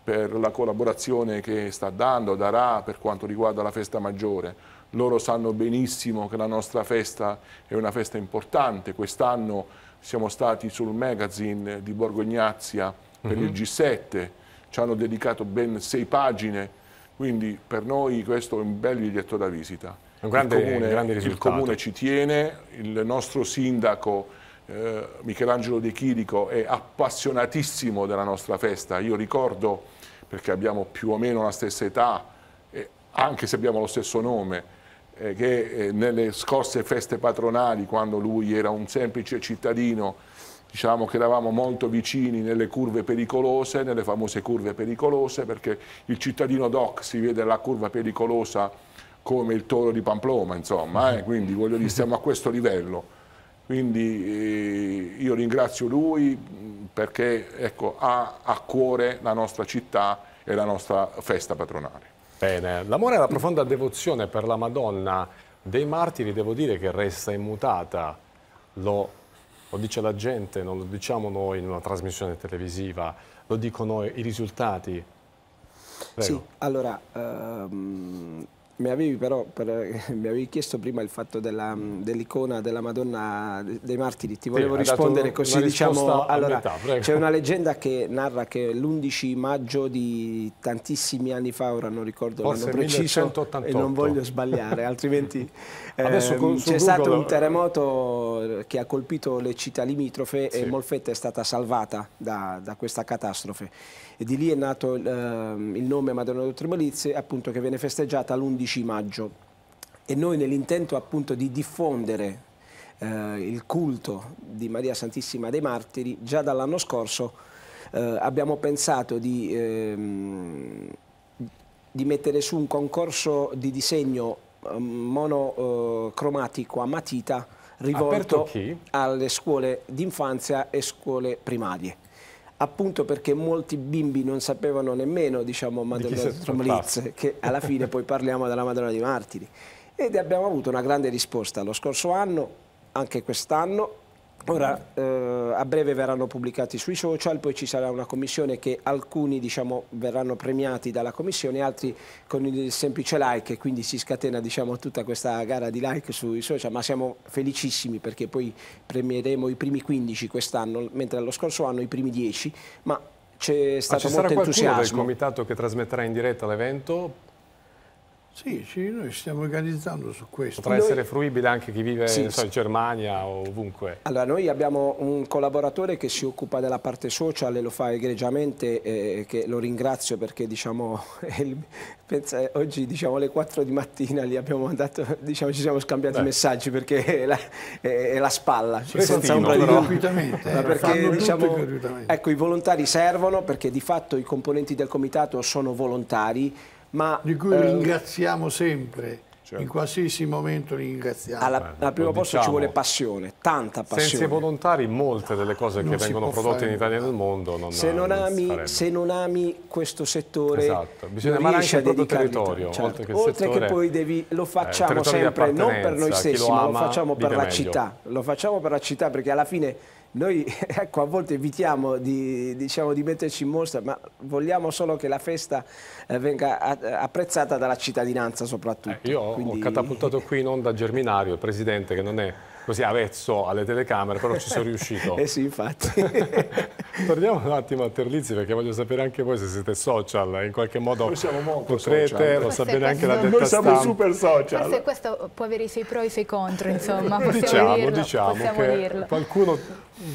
S6: per la collaborazione che sta dando, darà per quanto riguarda la festa maggiore loro sanno benissimo che la nostra festa è una festa importante, quest'anno siamo stati sul magazine di Borgognazia per mm -hmm. il mhm. G7, ci hanno dedicato ben sei pagine, quindi per noi questo è un bel biglietto da visita. Un grande, il, comune, un grande il comune ci tiene, il nostro sindaco eh, Michelangelo De Chirico è appassionatissimo della nostra festa. Io ricordo, perché abbiamo più o meno la stessa età, eh, anche se abbiamo lo stesso nome, eh, che eh, nelle scorse feste patronali, quando lui era un semplice cittadino, diciamo che eravamo molto vicini nelle curve pericolose, nelle famose curve pericolose, perché il cittadino doc si vede la curva pericolosa come il toro di Pamploma, insomma, eh? Mm. quindi voglio dire, siamo a questo livello. Quindi eh, io ringrazio lui perché ecco, ha a cuore la nostra città e la nostra festa
S1: patronale. Bene, l'amore e la profonda devozione per la Madonna dei martiri devo dire che resta immutata, lo, lo, dice la gente, non lo diciamo noi in una trasmissione televisiva, lo dicono i risultati.
S3: Prego. Sì,
S4: allora... Um mi avevi però per, mi avevi chiesto prima il fatto mm, dell'icona dell della Madonna dei Martiri, ti volevo sì, rispondere così diciamo. Allora, c'è una leggenda che narra che l'11 maggio di tantissimi anni fa, ora non ricordo l'anno preciso 1988. e non voglio sbagliare, altrimenti ehm, c'è stato un eh. terremoto che ha colpito le città limitrofe sì. e Molfetta è stata salvata da, da questa catastrofe. E di lì è nato eh, il nome Madonna del Tremolizie, appunto che viene festeggiata l'11 15 maggio e noi nell'intento appunto di diffondere eh, il culto di Maria Santissima dei Martiri, già dall'anno scorso eh, abbiamo pensato di, ehm, di, mettere su un concorso di disegno ehm, eh, monocromatico a matita rivolto alle scuole d'infanzia e scuole primarie appunto perché molti bimbi non sapevano nemmeno, diciamo, Madonna di Stromlitz, che alla fine poi parliamo della Madonna dei Martiri. Ed abbiamo avuto una grande risposta lo scorso anno, anche quest'anno, Ora eh, a breve verranno pubblicati sui social, poi ci sarà una commissione che alcuni diciamo, verranno premiati dalla commissione, altri con il semplice like e quindi si scatena diciamo, tutta questa gara di like sui social, ma siamo felicissimi perché poi premieremo i primi 15 quest'anno, mentre lo scorso anno i primi 10, ma c'è stato ma molto entusiasmo. Ci sarà qualcuno del
S1: comitato che trasmetterà in diretta l'evento?
S4: Sì, sì, noi stiamo organizzando su questo. Potrà noi... essere
S1: fruibile anche chi vive sì, so, in Germania o ovunque.
S4: Allora, noi abbiamo un collaboratore che si occupa della parte social e lo fa egregiamente, eh, che lo ringrazio perché diciamo, il, pensa, oggi diciamo, alle 4 di mattina mandato, diciamo, ci siamo scambiati Beh. messaggi perché è la, è, è la spalla. Sì, senza ombra di gratuitamente. Eh. perché, diciamo, ecco, i volontari servono perché di fatto i componenti del comitato sono volontari
S5: ma, di cui ehm... ringraziamo sempre. In certo. qualsiasi momento li ringraziamo. Alla,
S1: al primo posto diciamo, ci vuole passione, tanta passione. Senza i volontari molte delle cose non che vengono prodotte in Italia e nel mondo non, se non, non ami, se
S4: non ami questo settore, esatto. bisogna amare anche il proprio territorio. Certo. Oltre, che, oltre settore, che, poi devi, lo eh, facciamo eh, sempre, non per noi stessi, lo ma lo facciamo per la meglio. città. Lo facciamo per la città perché alla fine noi ecco, a volte evitiamo di, diciamo, di, metterci in mostra, ma vogliamo solo che la festa eh, venga apprezzata dalla cittadinanza soprattutto. Eh, io Quindi... ho catapultato
S1: qui in onda Germinario, il presidente che non è così avezzo alle telecamere, però ci sono riuscito. eh sì,
S4: infatti.
S1: Torniamo un attimo a Terlizzi perché voglio sapere anche voi se siete social, eh, in qualche modo potrete, social. lo sa bene anche la detta Noi siamo stampa. super social. Forse
S3: questo può avere i suoi pro e i suoi contro, insomma, possiamo diciamo, dirlo, Diciamo possiamo che dirlo.
S1: qualcuno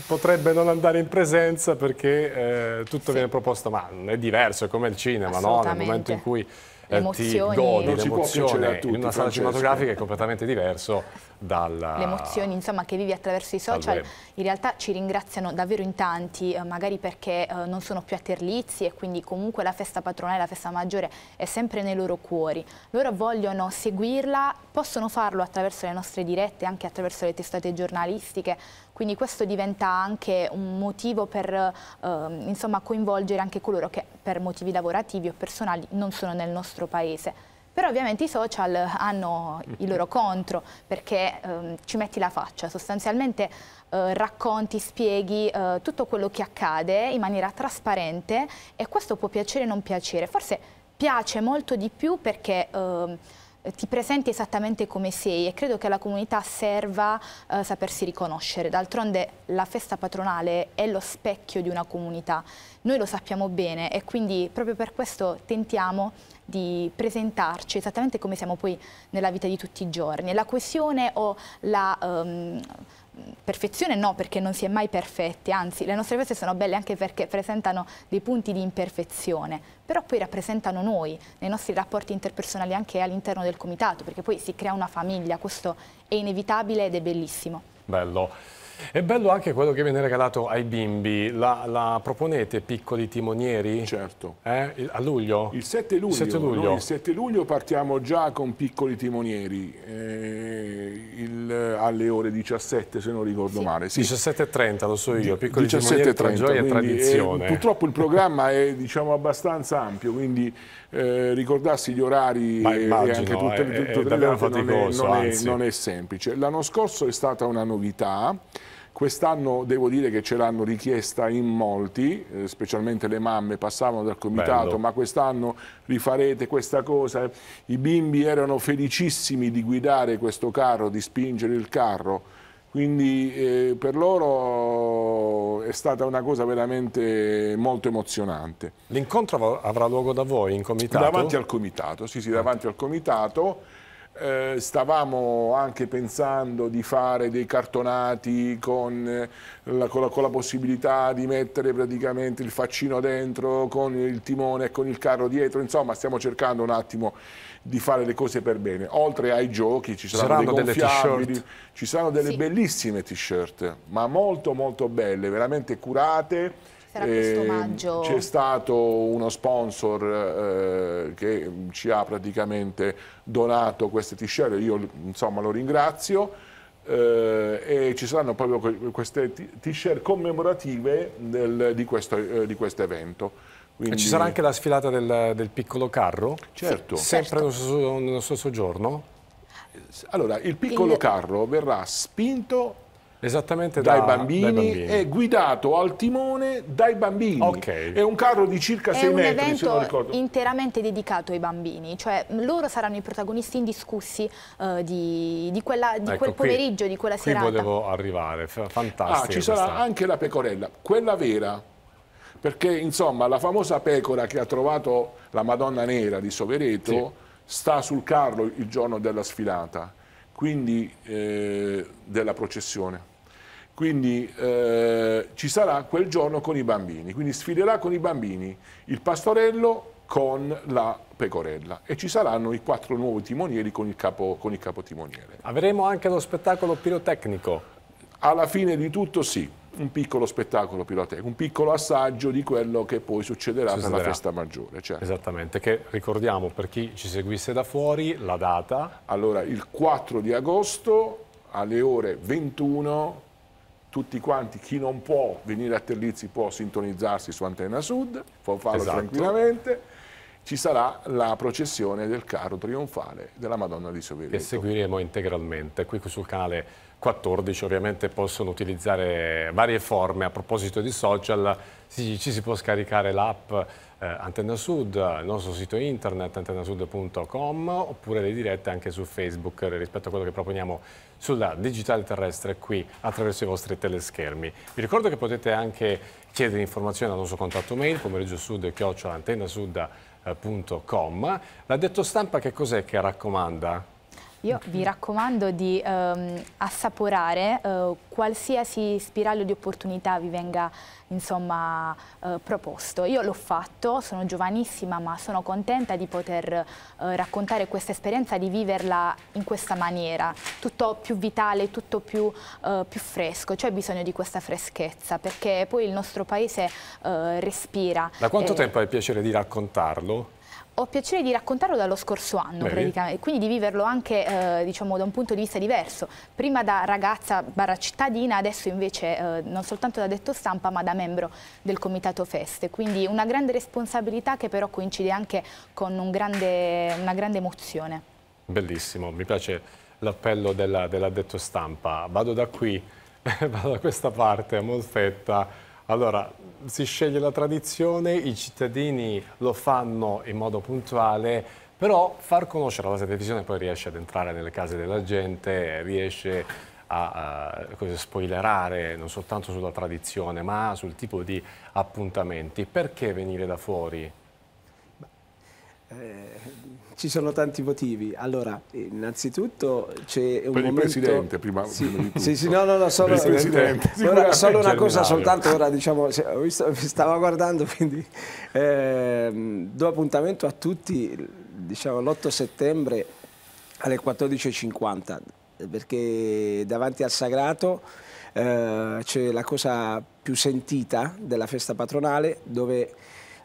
S1: potrebbe non andare in presenza perché eh, tutto sì. viene proposto, ma è diverso, è come il cinema, no? nel momento in cui eh, ti godi l'emozione in una sala cinematografica è completamente diverso dalla... Le emozioni
S3: insomma, che vivi attraverso i social in realtà ci ringraziano davvero in tanti, eh, magari perché eh, non sono più a Terlizzi e quindi comunque la festa patronale, la festa maggiore è sempre nei loro cuori. Loro vogliono seguirla, possono farlo attraverso le nostre dirette, anche attraverso le testate giornalistiche, quindi questo diventa anche un motivo per eh, insomma, coinvolgere anche coloro che per motivi lavorativi o personali non sono nel nostro paese però ovviamente i social hanno il loro contro perché ehm, ci metti la faccia, sostanzialmente eh, racconti, spieghi eh, tutto quello che accade in maniera trasparente e questo può piacere o non piacere, forse piace molto di più perché... Ehm, ti presenti esattamente come sei e credo che alla comunità serva eh, sapersi riconoscere. D'altronde la festa patronale è lo specchio di una comunità, noi lo sappiamo bene e quindi proprio per questo tentiamo di presentarci esattamente come siamo poi nella vita di tutti i giorni. La coesione o la... Um, perfezione no, perché non si è mai perfetti, anzi le nostre feste sono belle anche perché presentano dei punti di imperfezione, però poi rappresentano noi nei nostri rapporti interpersonali anche all'interno del comitato, perché poi si crea una famiglia, questo è inevitabile ed è bellissimo.
S1: Bello. È bello anche quello che viene regalato ai bimbi, la, la proponete piccoli timonieri? Certo. Eh? A luglio? Il 7 luglio. Il 7 luglio. Noi il
S6: 7 luglio partiamo già con piccoli timonieri. Eh, alle ore 17 se non ricordo sì. male. Sì.
S1: 17.30 lo so io, piccolo 17 tra
S6: gioia quindi, e eh, tradizione. Eh, purtroppo il programma è diciamo, abbastanza ampio, quindi eh, ricordarsi gli orari Ma immagino, e anche tutte, tutte, eh, è, tutte è le date non, non, non è semplice. L'anno scorso è stata una novità Quest'anno devo dire che ce l'hanno richiesta in molti, eh, specialmente le mamme passavano dal comitato, Bello. ma quest'anno rifarete questa cosa. I bimbi erano felicissimi di guidare questo carro, di spingere il carro, quindi eh, per loro è stata una cosa
S1: veramente molto
S6: emozionante.
S1: L'incontro avrà luogo da voi in comitato? Davanti al
S6: comitato, sì sì, davanti al comitato eh, stavamo anche pensando di fare dei cartonati con, eh, la, con, la, con la, possibilità di mettere praticamente il faccino dentro con il timone e con il carro dietro, insomma stiamo cercando un attimo di fare le cose per bene. Oltre ai giochi ci saranno, delle t-shirt. Ci saranno delle sì. bellissime t-shirt, ma molto molto belle, veramente curate sarà questo ehm, omaggio? C'è stato uno sponsor eh, che ci ha praticamente donato queste t-shirt, io insomma lo ringrazio. Eh, e ci saranno proprio queste t-shirt commemorative
S1: del, di, questo, eh,
S6: di questo evento.
S1: Quindi... Ci sarà anche la sfilata del, del piccolo carro? Certo. Sempre certo. Nello, stesso, nello stesso giorno? Allora, il piccolo il... carro verrà
S6: spinto
S1: Esattamente dai, da, bambini, dai, bambini, è
S6: guidato al timone dai bambini. Okay. È un carro di circa 6 metri, se non ricordo.
S3: È un interamente dedicato ai bambini, cioè loro saranno i protagonisti indiscussi uh, di, di, quella, di ecco, quel pomeriggio, qui, di quella serata. Qui
S1: volevo arrivare, fantastico. Ah, ci sarà
S6: anche la pecorella, quella vera, perché insomma la famosa pecora che ha trovato la Madonna Nera di Sovereto sì. sta sul carro il giorno della sfilata quindi, eh, della processione. Quindi eh, ci sarà quel giorno con i bambini, quindi sfiderà con i bambini il pastorello con la pecorella e ci saranno i quattro nuovi timonieri con il, capo, con il capo Avremo anche lo spettacolo pirotecnico. Alla fine di tutto sì un piccolo spettacolo piroteco, un piccolo assaggio di quello che poi succederà, succederà. per la festa
S1: maggiore. Certo. Esattamente, che ricordiamo per chi ci seguisse da fuori la data. Allora, il 4 di agosto
S6: alle ore 21 tutti quanti, chi non può venire a Terlizzi può sintonizzarsi su Antenna Sud, può farlo esatto. tranquillamente ci sarà la processione del carro trionfale
S1: della Madonna di Sovereto. Che seguiremo integralmente qui sul canale 14 ovviamente possono utilizzare varie forme. A proposito di social, ci, ci si può scaricare l'app eh, Antenna Sud, il nostro sito internet antennasud.com oppure le dirette anche su Facebook eh, rispetto a quello che proponiamo sulla digitale terrestre qui attraverso i vostri teleschermi. Vi ricordo che potete anche chiedere informazioni al nostro contatto mail pomeriggio sud La eh, detto stampa che cos'è che raccomanda?
S3: Io vi raccomando di ehm, assaporare eh, qualsiasi spiraglio di opportunità vi venga insomma, eh, proposto. Io l'ho fatto, sono giovanissima ma sono contenta di poter eh, raccontare questa esperienza, di viverla in questa maniera, tutto più vitale, tutto più, eh, più fresco, c'è bisogno di questa freschezza perché poi il nostro paese eh, respira. Da quanto eh, tempo
S1: hai il piacere di raccontarlo?
S3: ho piacere di raccontarlo dallo scorso anno, quindi di viverlo anche eh, diciamo, da un punto di vista diverso. Prima da ragazza barra cittadina, adesso invece eh, non soltanto da detto stampa ma da membro del Comitato Feste. Quindi una grande responsabilità che però coincide anche con un grande, una grande emozione.
S1: Bellissimo, mi piace l'appello dell'addetto della stampa. Vado da qui, vado da questa parte, a Molfetta. Allora, si sceglie la tradizione, i cittadini lo fanno in modo puntuale, però far conoscere la nostra televisione poi riesce ad entrare nelle case della gente, riesce a, a spoilerare non soltanto sulla tradizione ma sul tipo di appuntamenti. Perché venire da fuori?
S4: Eh, ci sono tanti motivi. Allora, innanzitutto c'è un per momento... Presidente, prima, sì. prima sì, sì, no, no, no, solo, ora, solo una cosa soltanto, ora diciamo, visto, stavo guardando, quindi eh, do appuntamento a tutti, diciamo, l'8 settembre alle 14.50, perché davanti al Sagrato eh, c'è la cosa più sentita della festa patronale, dove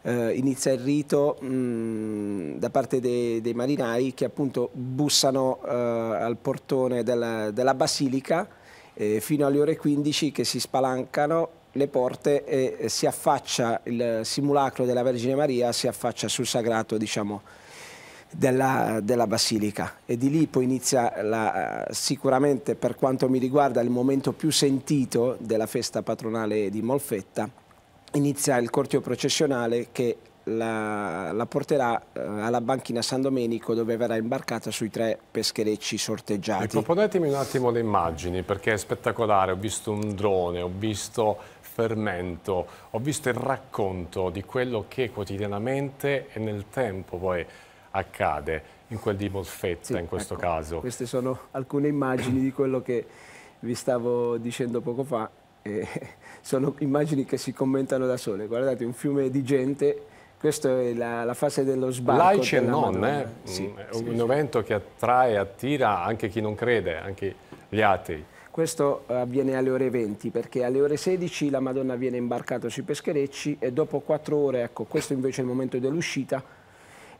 S4: eh, inizia il rito mh, mm, da parte dei, dei, marinai che appunto bussano eh, al portone della, della basilica eh, fino alle ore 15 che si spalancano le porte e si affaccia il simulacro della Vergine Maria, si affaccia sul sagrato diciamo, della, della, basilica e di lì poi inizia la, sicuramente per quanto mi riguarda il momento più sentito della festa patronale di Molfetta inizia il corteo processionale che la, la, porterà eh, alla banchina San Domenico dove verrà imbarcata sui tre pescherecci sorteggiati. Proponetemi un attimo le
S1: immagini perché è spettacolare, ho visto un drone, ho visto fermento, ho visto il racconto di quello che quotidianamente e nel tempo poi accade, in quel di Molfetta sì, in questo ecco, caso. Queste
S4: sono alcune immagini di quello che vi stavo dicendo poco fa. E sono immagini che si commentano da sole. Guardate, un fiume di gente questa è la, la, fase dello sbarco. Laici e non, eh? sì, mm, è un sì, evento
S1: sì. che attrae, attira anche chi non crede, anche gli atei.
S4: Questo avviene alle ore 20 perché alle ore 16 la Madonna viene imbarcata sui pescherecci e dopo quattro ore, ecco questo invece è il momento dell'uscita,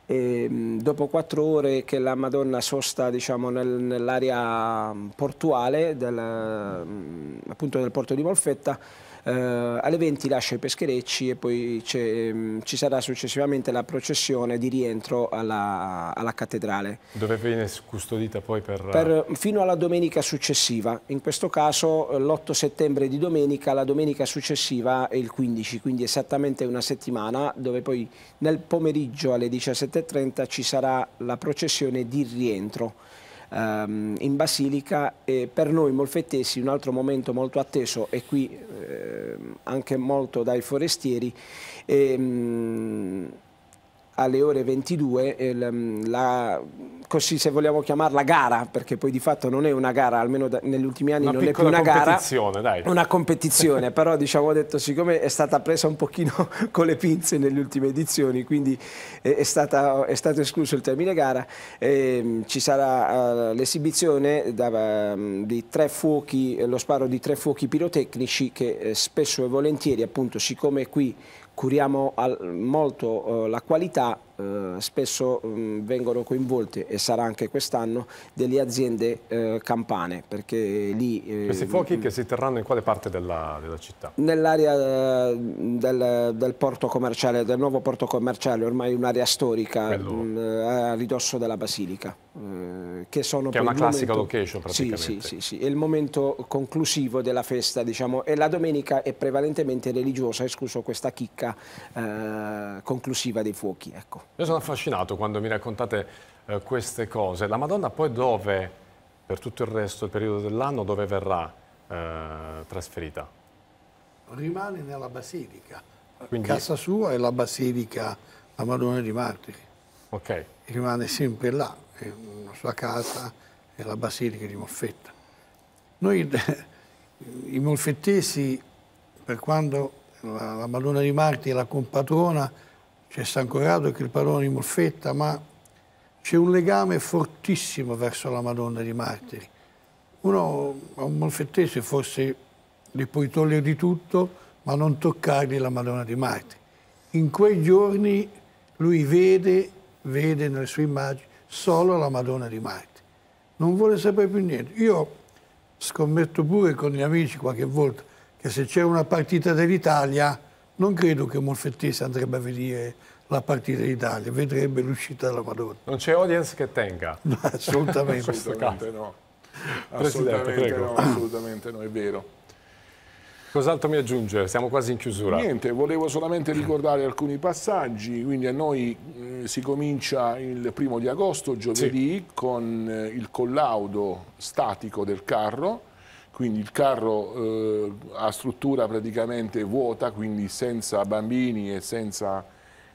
S4: ehm, dopo quattro ore che la Madonna sosta diciamo, nel, nell'area mm, portuale del, mm, appunto del porto di Molfetta eh, alle 20 lascia i pescherecci e poi ehm, ci sarà successivamente la processione di rientro alla, alla cattedrale. Dove viene custodita poi per... per... Fino alla domenica successiva, in questo caso l'8 settembre di domenica, la domenica successiva è il 15, quindi esattamente una settimana dove poi nel pomeriggio alle 17.30 ci sarà la processione di rientro ehm, in Basilica e per noi molfettesi un altro momento molto atteso e qui eh, anche molto dai forestieri. Ehm, alle ore 22 il, mm, la, così se vogliamo chiamarla gara, perché poi di fatto non è una gara, almeno da, negli ultimi anni una non è più una gara, dai. una competizione, però diciamo detto siccome è stata presa un pochino con le pinze nelle ultime edizioni, quindi è, stata, è stato escluso il termine gara, eh, ci sarà uh, l'esibizione mm, di tre fuochi, lo sparo di tre fuochi pirotecnici che eh, spesso e volentieri appunto siccome qui curiamo al, molto eh, la qualità eh, spesso mh, mm, vengono coinvolte, e sarà anche quest'anno, delle aziende eh, campane. Perché lì, eh, Questi fuochi che
S1: si terranno in quale parte della, della città?
S4: Nell'area eh, del, del, porto commerciale, del nuovo porto commerciale, ormai un'area storica mh, mm, a ridosso della Basilica. Che, sono che è una classica momento... location praticamente. Sì, sì, sì, sì, è il momento conclusivo della festa diciamo, e la domenica è prevalentemente religiosa, escluso questa chicca eh, conclusiva dei fuochi. Ecco.
S1: Io sono affascinato quando mi raccontate eh, queste cose. La Madonna poi dove, per tutto il resto del periodo dell'anno, dove verrà eh, trasferita?
S5: Rimane nella Basilica. Quindi... Casa sua è la Basilica la Madonna di Martiri. Okay. Rimane sempre là, la sua casa è la Basilica di Molfetta. Noi, i molfettesi, per quando la, la Madonna di Martiri è la compatrona, c'è San Corrado e Cripalone in Molfetta, ma c'è un legame fortissimo verso la Madonna di Martiri. Uno, un molfettese forse gli puoi togliere di tutto, ma non toccargli la Madonna di Martiri. In quei giorni lui vede, vede nelle sue immagini solo la Madonna di Martiri. Non vuole sapere più niente. Io scommetto pure con gli amici qualche volta che se c'è una partita dell'Italia non credo che Molfettese andrebbe a vedere la partita d'Italia, vedrebbe l'uscita della Madonna.
S1: Non c'è audience che tenga? No,
S5: assolutamente. assolutamente no. Assolutamente
S1: no,
S6: assolutamente no, è vero.
S1: Cos'altro mi aggiunge? Siamo quasi in chiusura. Niente,
S6: volevo solamente ricordare alcuni passaggi, quindi a noi eh, si comincia il primo di agosto, giovedì, sì. con eh, il collaudo statico del carro, quindi il carro eh, ha struttura praticamente vuota, quindi senza bambini e senza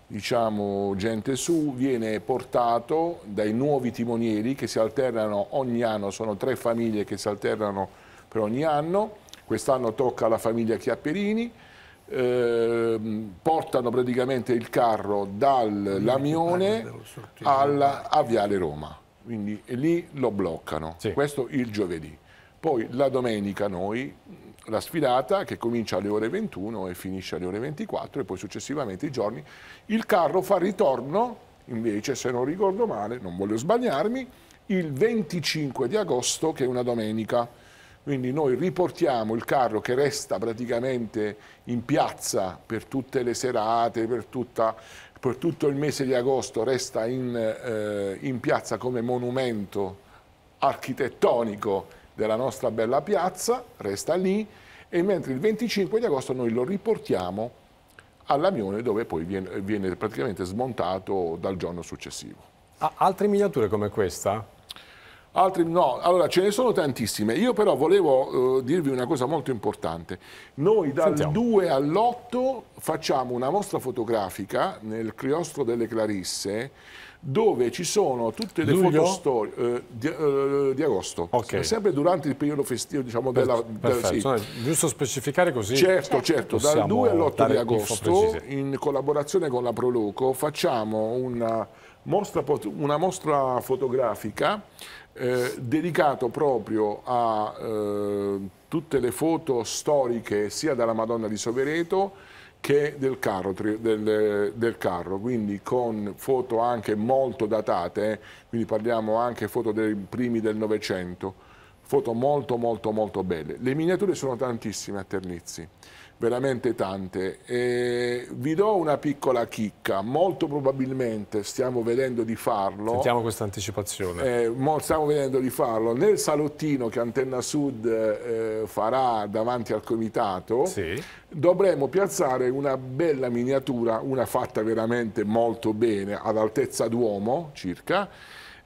S6: diciamo, gente su, viene portato dai nuovi timonieri che si alternano ogni anno, sono tre famiglie che si alternano per ogni anno, quest'anno tocca alla famiglia Chiapperini, eh, portano praticamente il carro dal Lamione
S5: alla,
S6: a Viale Roma, quindi lì lo bloccano, sì. questo il giovedì. Poi la domenica noi la sfilata che comincia alle ore 21 e finisce alle ore 24 e poi successivamente i giorni. Il carro fa ritorno invece, se non ricordo male, non voglio sbagliarmi, il 25 di agosto che è una domenica. Quindi noi riportiamo il carro che resta praticamente in piazza per tutte le serate, per, tutta, per tutto il mese di agosto, resta in, eh, in piazza come monumento architettonico della nostra bella piazza, resta lì, e mentre il 25 di agosto noi lo riportiamo all'Amione dove poi viene, viene praticamente smontato dal giorno successivo. Ah, altre miniature come questa? altri no. Allora ce ne sono tantissime. Io però volevo eh, dirvi una cosa molto importante. Noi dal Sentiamo. 2 all'8 facciamo una mostra fotografica nel Criostro delle Clarisse dove ci
S1: sono tutte
S6: le foto fotostorie eh, di, eh, di, agosto, okay. sempre durante il periodo
S1: festivo diciamo,
S6: per, della, perfetto, del,
S1: sì. giusto specificare così. Certo, certo, certo. dal 2 all'8 di agosto
S6: in collaborazione con la Proloco facciamo una mostra, una mostra fotografica eh, dedicato proprio a eh, tutte le foto storiche sia della Madonna di Sovereto che del carro, del, del carro, quindi con foto anche molto datate, eh, quindi parliamo anche foto dei primi del Novecento, foto molto molto molto belle. Le miniature sono tantissime a Ternizi, veramente tante. E vi do una piccola chicca, molto probabilmente stiamo vedendo di farlo.
S1: Sentiamo questa anticipazione.
S6: Eh, stiamo vedendo di farlo nel salottino che Antenna Sud eh, farà davanti al comitato. Sì. Dovremo piazzare una bella miniatura, una fatta veramente molto bene, ad altezza d'uomo circa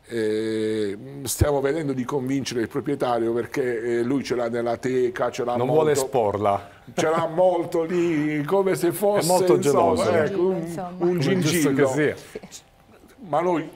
S6: eh, stiamo vedendo di convincere il proprietario perché eh, lui ce l'ha nella teca, ce l'ha non molto, vuole
S1: esporla,
S6: ce l'ha molto lì come se fosse È molto geloso. ecco, un, un, un, gingillo, ma noi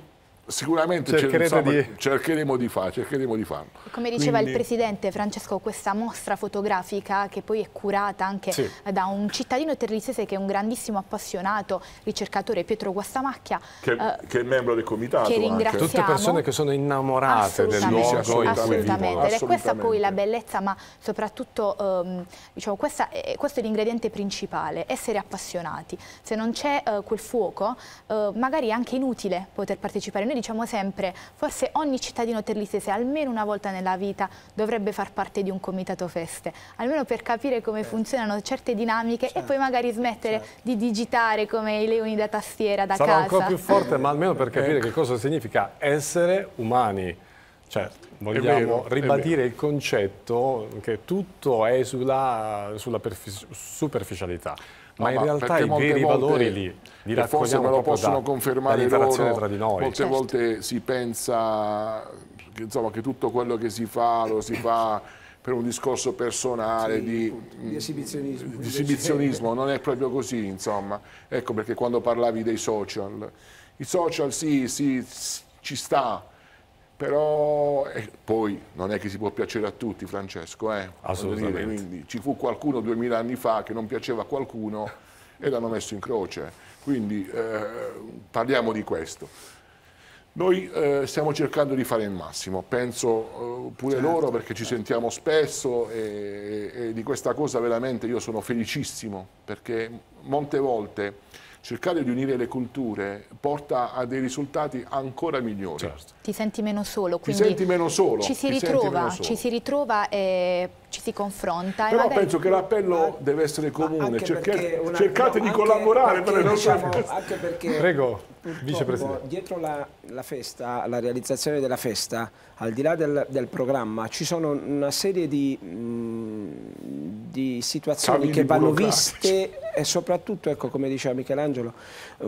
S6: Sicuramente insomma, di... Cercheremo, di far, cercheremo, di farlo.
S3: Come diceva Quindi... il Presidente Francesco, questa mostra fotografica che poi è curata anche sì. da un cittadino terrisese che è un grandissimo appassionato, ricercatore Pietro Guastamacchia. Che, eh,
S6: che è membro del comitato. Che ringraziamo. Tutte persone che
S1: sono innamorate del luogo. Assolutamente.
S6: assolutamente. Ed è questa poi
S3: la bellezza, ma soprattutto ehm, diciamo, questa, eh, questo è l'ingrediente principale, essere appassionati. Se non c'è eh, quel fuoco, eh, magari è anche inutile poter partecipare. Noi diciamo sempre, forse ogni cittadino terlistese almeno una volta nella vita dovrebbe far parte di un comitato feste, almeno per capire come certo. funzionano certe dinamiche certo. e poi certo. magari smettere certo. di digitare come i leoni da tastiera da Sarà casa. Sarà ancora più forte, ma
S1: almeno per capire che cosa significa essere umani. Cioè, vogliamo vero, ribadire il concetto che tutto esula sulla superficialità ma in realtà i veri volte, valori lì li raccogliamo forse me lo possono da, confermare loro, tra di noi. molte certo.
S6: volte si pensa che, insomma, che tutto quello che si fa lo si fa per un discorso personale sì, di,
S4: di, esibizionismo, di esibizionismo.
S6: non è proprio così insomma ecco perché quando parlavi dei social i social sì, sì ci sta però eh, poi non è che si può piacere a tutti, Francesco. Eh? Assolutamente. Quindi, ci fu qualcuno duemila anni fa che non piaceva a qualcuno e l'hanno messo in croce. Quindi eh, parliamo di questo. Noi eh, stiamo cercando di fare il massimo, penso eh, pure certo, loro perché ci certo. sentiamo spesso e, e, di questa cosa veramente io sono felicissimo perché molte volte cercare di unire le culture porta a dei risultati ancora migliori. Certo.
S3: Ti senti meno solo, quindi senti meno solo, ci si ritrova, ci si ritrova e ci si confronta. Però vabbè, penso che
S6: l'appello deve essere comune, Cerca, una, cercate no, di collaborare. Perché, per diciamo, anche perché Prego, vicepresidente.
S4: dietro la, la, festa, la realizzazione della festa, al di là del, del programma, ci sono una serie di, mh, mm, di situazioni Camini che vanno viste e soprattutto, ecco, come diceva Michelangelo, mh,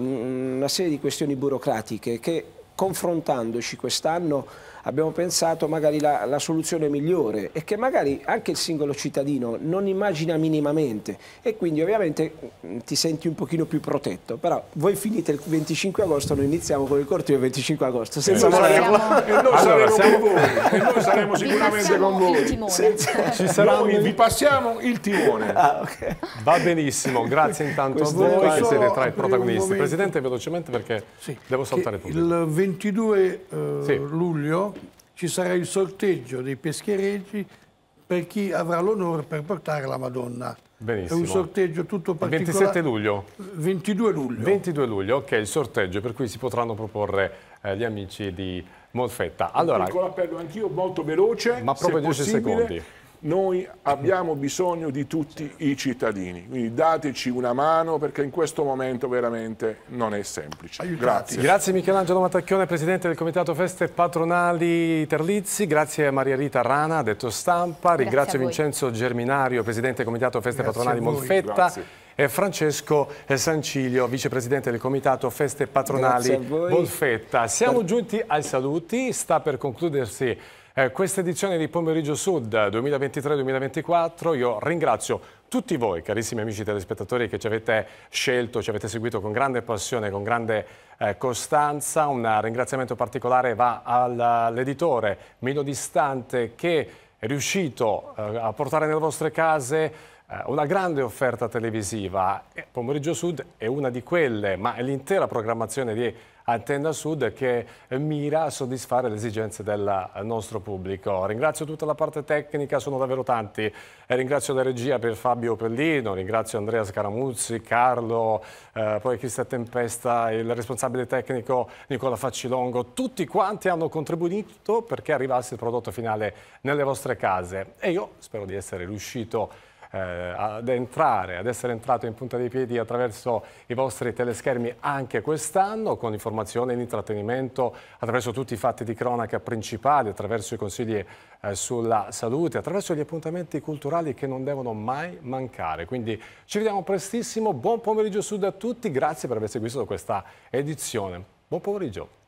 S4: una serie di questioni burocratiche che confrontandoci quest'anno abbiamo pensato magari la, la, soluzione migliore e che magari anche il singolo cittadino non immagina minimamente e quindi ovviamente mm, ti senti un pochino più protetto, però voi finite il 25 agosto, noi iniziamo con il corteo il 25 agosto, eh, senza eh, volerlo. Siamo... E noi allora, saremo siamo... con voi, e noi saremo sicuramente con voi. Senza...
S1: Ci saranno... noi vi passiamo il timone. Ah, okay. Va benissimo, grazie intanto Questo a voi che siete tra i protagonisti. Presidente, velocemente perché sì, devo saltare tutto.
S5: Il 22 eh, sì. luglio ci sarà il sorteggio dei peschereggi per chi avrà l'onore per portare la Madonna. Benissimo. È un sorteggio tutto particolare. 27 luglio?
S1: 22 luglio. 22 luglio, ok, il sorteggio per cui si potranno proporre eh, gli amici di Molfetta. Allora, un piccolo
S6: appello anch'io, molto veloce, ma proprio 10 secondi noi abbiamo bisogno di tutti i cittadini, quindi dateci una mano perché in questo momento veramente non è semplice.
S1: Aiutati. Grazie. Grazie Michelangelo Matacchione, Presidente del Comitato Feste Patronali Terlizzi, grazie a Maria Rita Rana, detto stampa, ringrazio Vincenzo Germinario, Presidente del Comitato Feste grazie Patronali Molfetta. Grazie e Francesco eh, Sancilio, vicepresidente del comitato Feste Patronali Bolfetta. Siamo giunti ai saluti, sta per concludersi eh, questa edizione di Pomeriggio Sud 2023-2024. Eh, io ringrazio tutti voi, carissimi amici telespettatori, che ci avete scelto, ci avete seguito con grande passione, con grande eh, costanza. Un eh, ringraziamento particolare va all'editore Milo Distante che è riuscito eh, a portare nelle vostre case eh, una grande offerta televisiva, eh, Pomeriggio Sud è una di quelle, ma è l'intera programmazione di Antenna Sud che mira a soddisfare le esigenze del nostro pubblico. Ringrazio tutta la parte tecnica, sono davvero tanti. Eh, ringrazio la regia per Fabio Pellino, ringrazio Andrea Scaramuzzi, Carlo, eh, poi Cristian Tempesta, il responsabile tecnico Nicola Faccilongo. Tutti quanti hanno contribuito perché arrivasse il prodotto finale nelle vostre case e io spero di essere riuscito a eh, ad entrare, ad essere entrato in punta dei piedi attraverso i vostri teleschermi anche quest'anno con informazione in intrattenimento attraverso tutti i fatti di cronaca principali, attraverso i consigli eh, sulla salute, attraverso gli appuntamenti culturali che non devono mai mancare. Quindi ci vediamo prestissimo, buon pomeriggio sud a tutti, grazie per aver seguito questa edizione. Buon pomeriggio.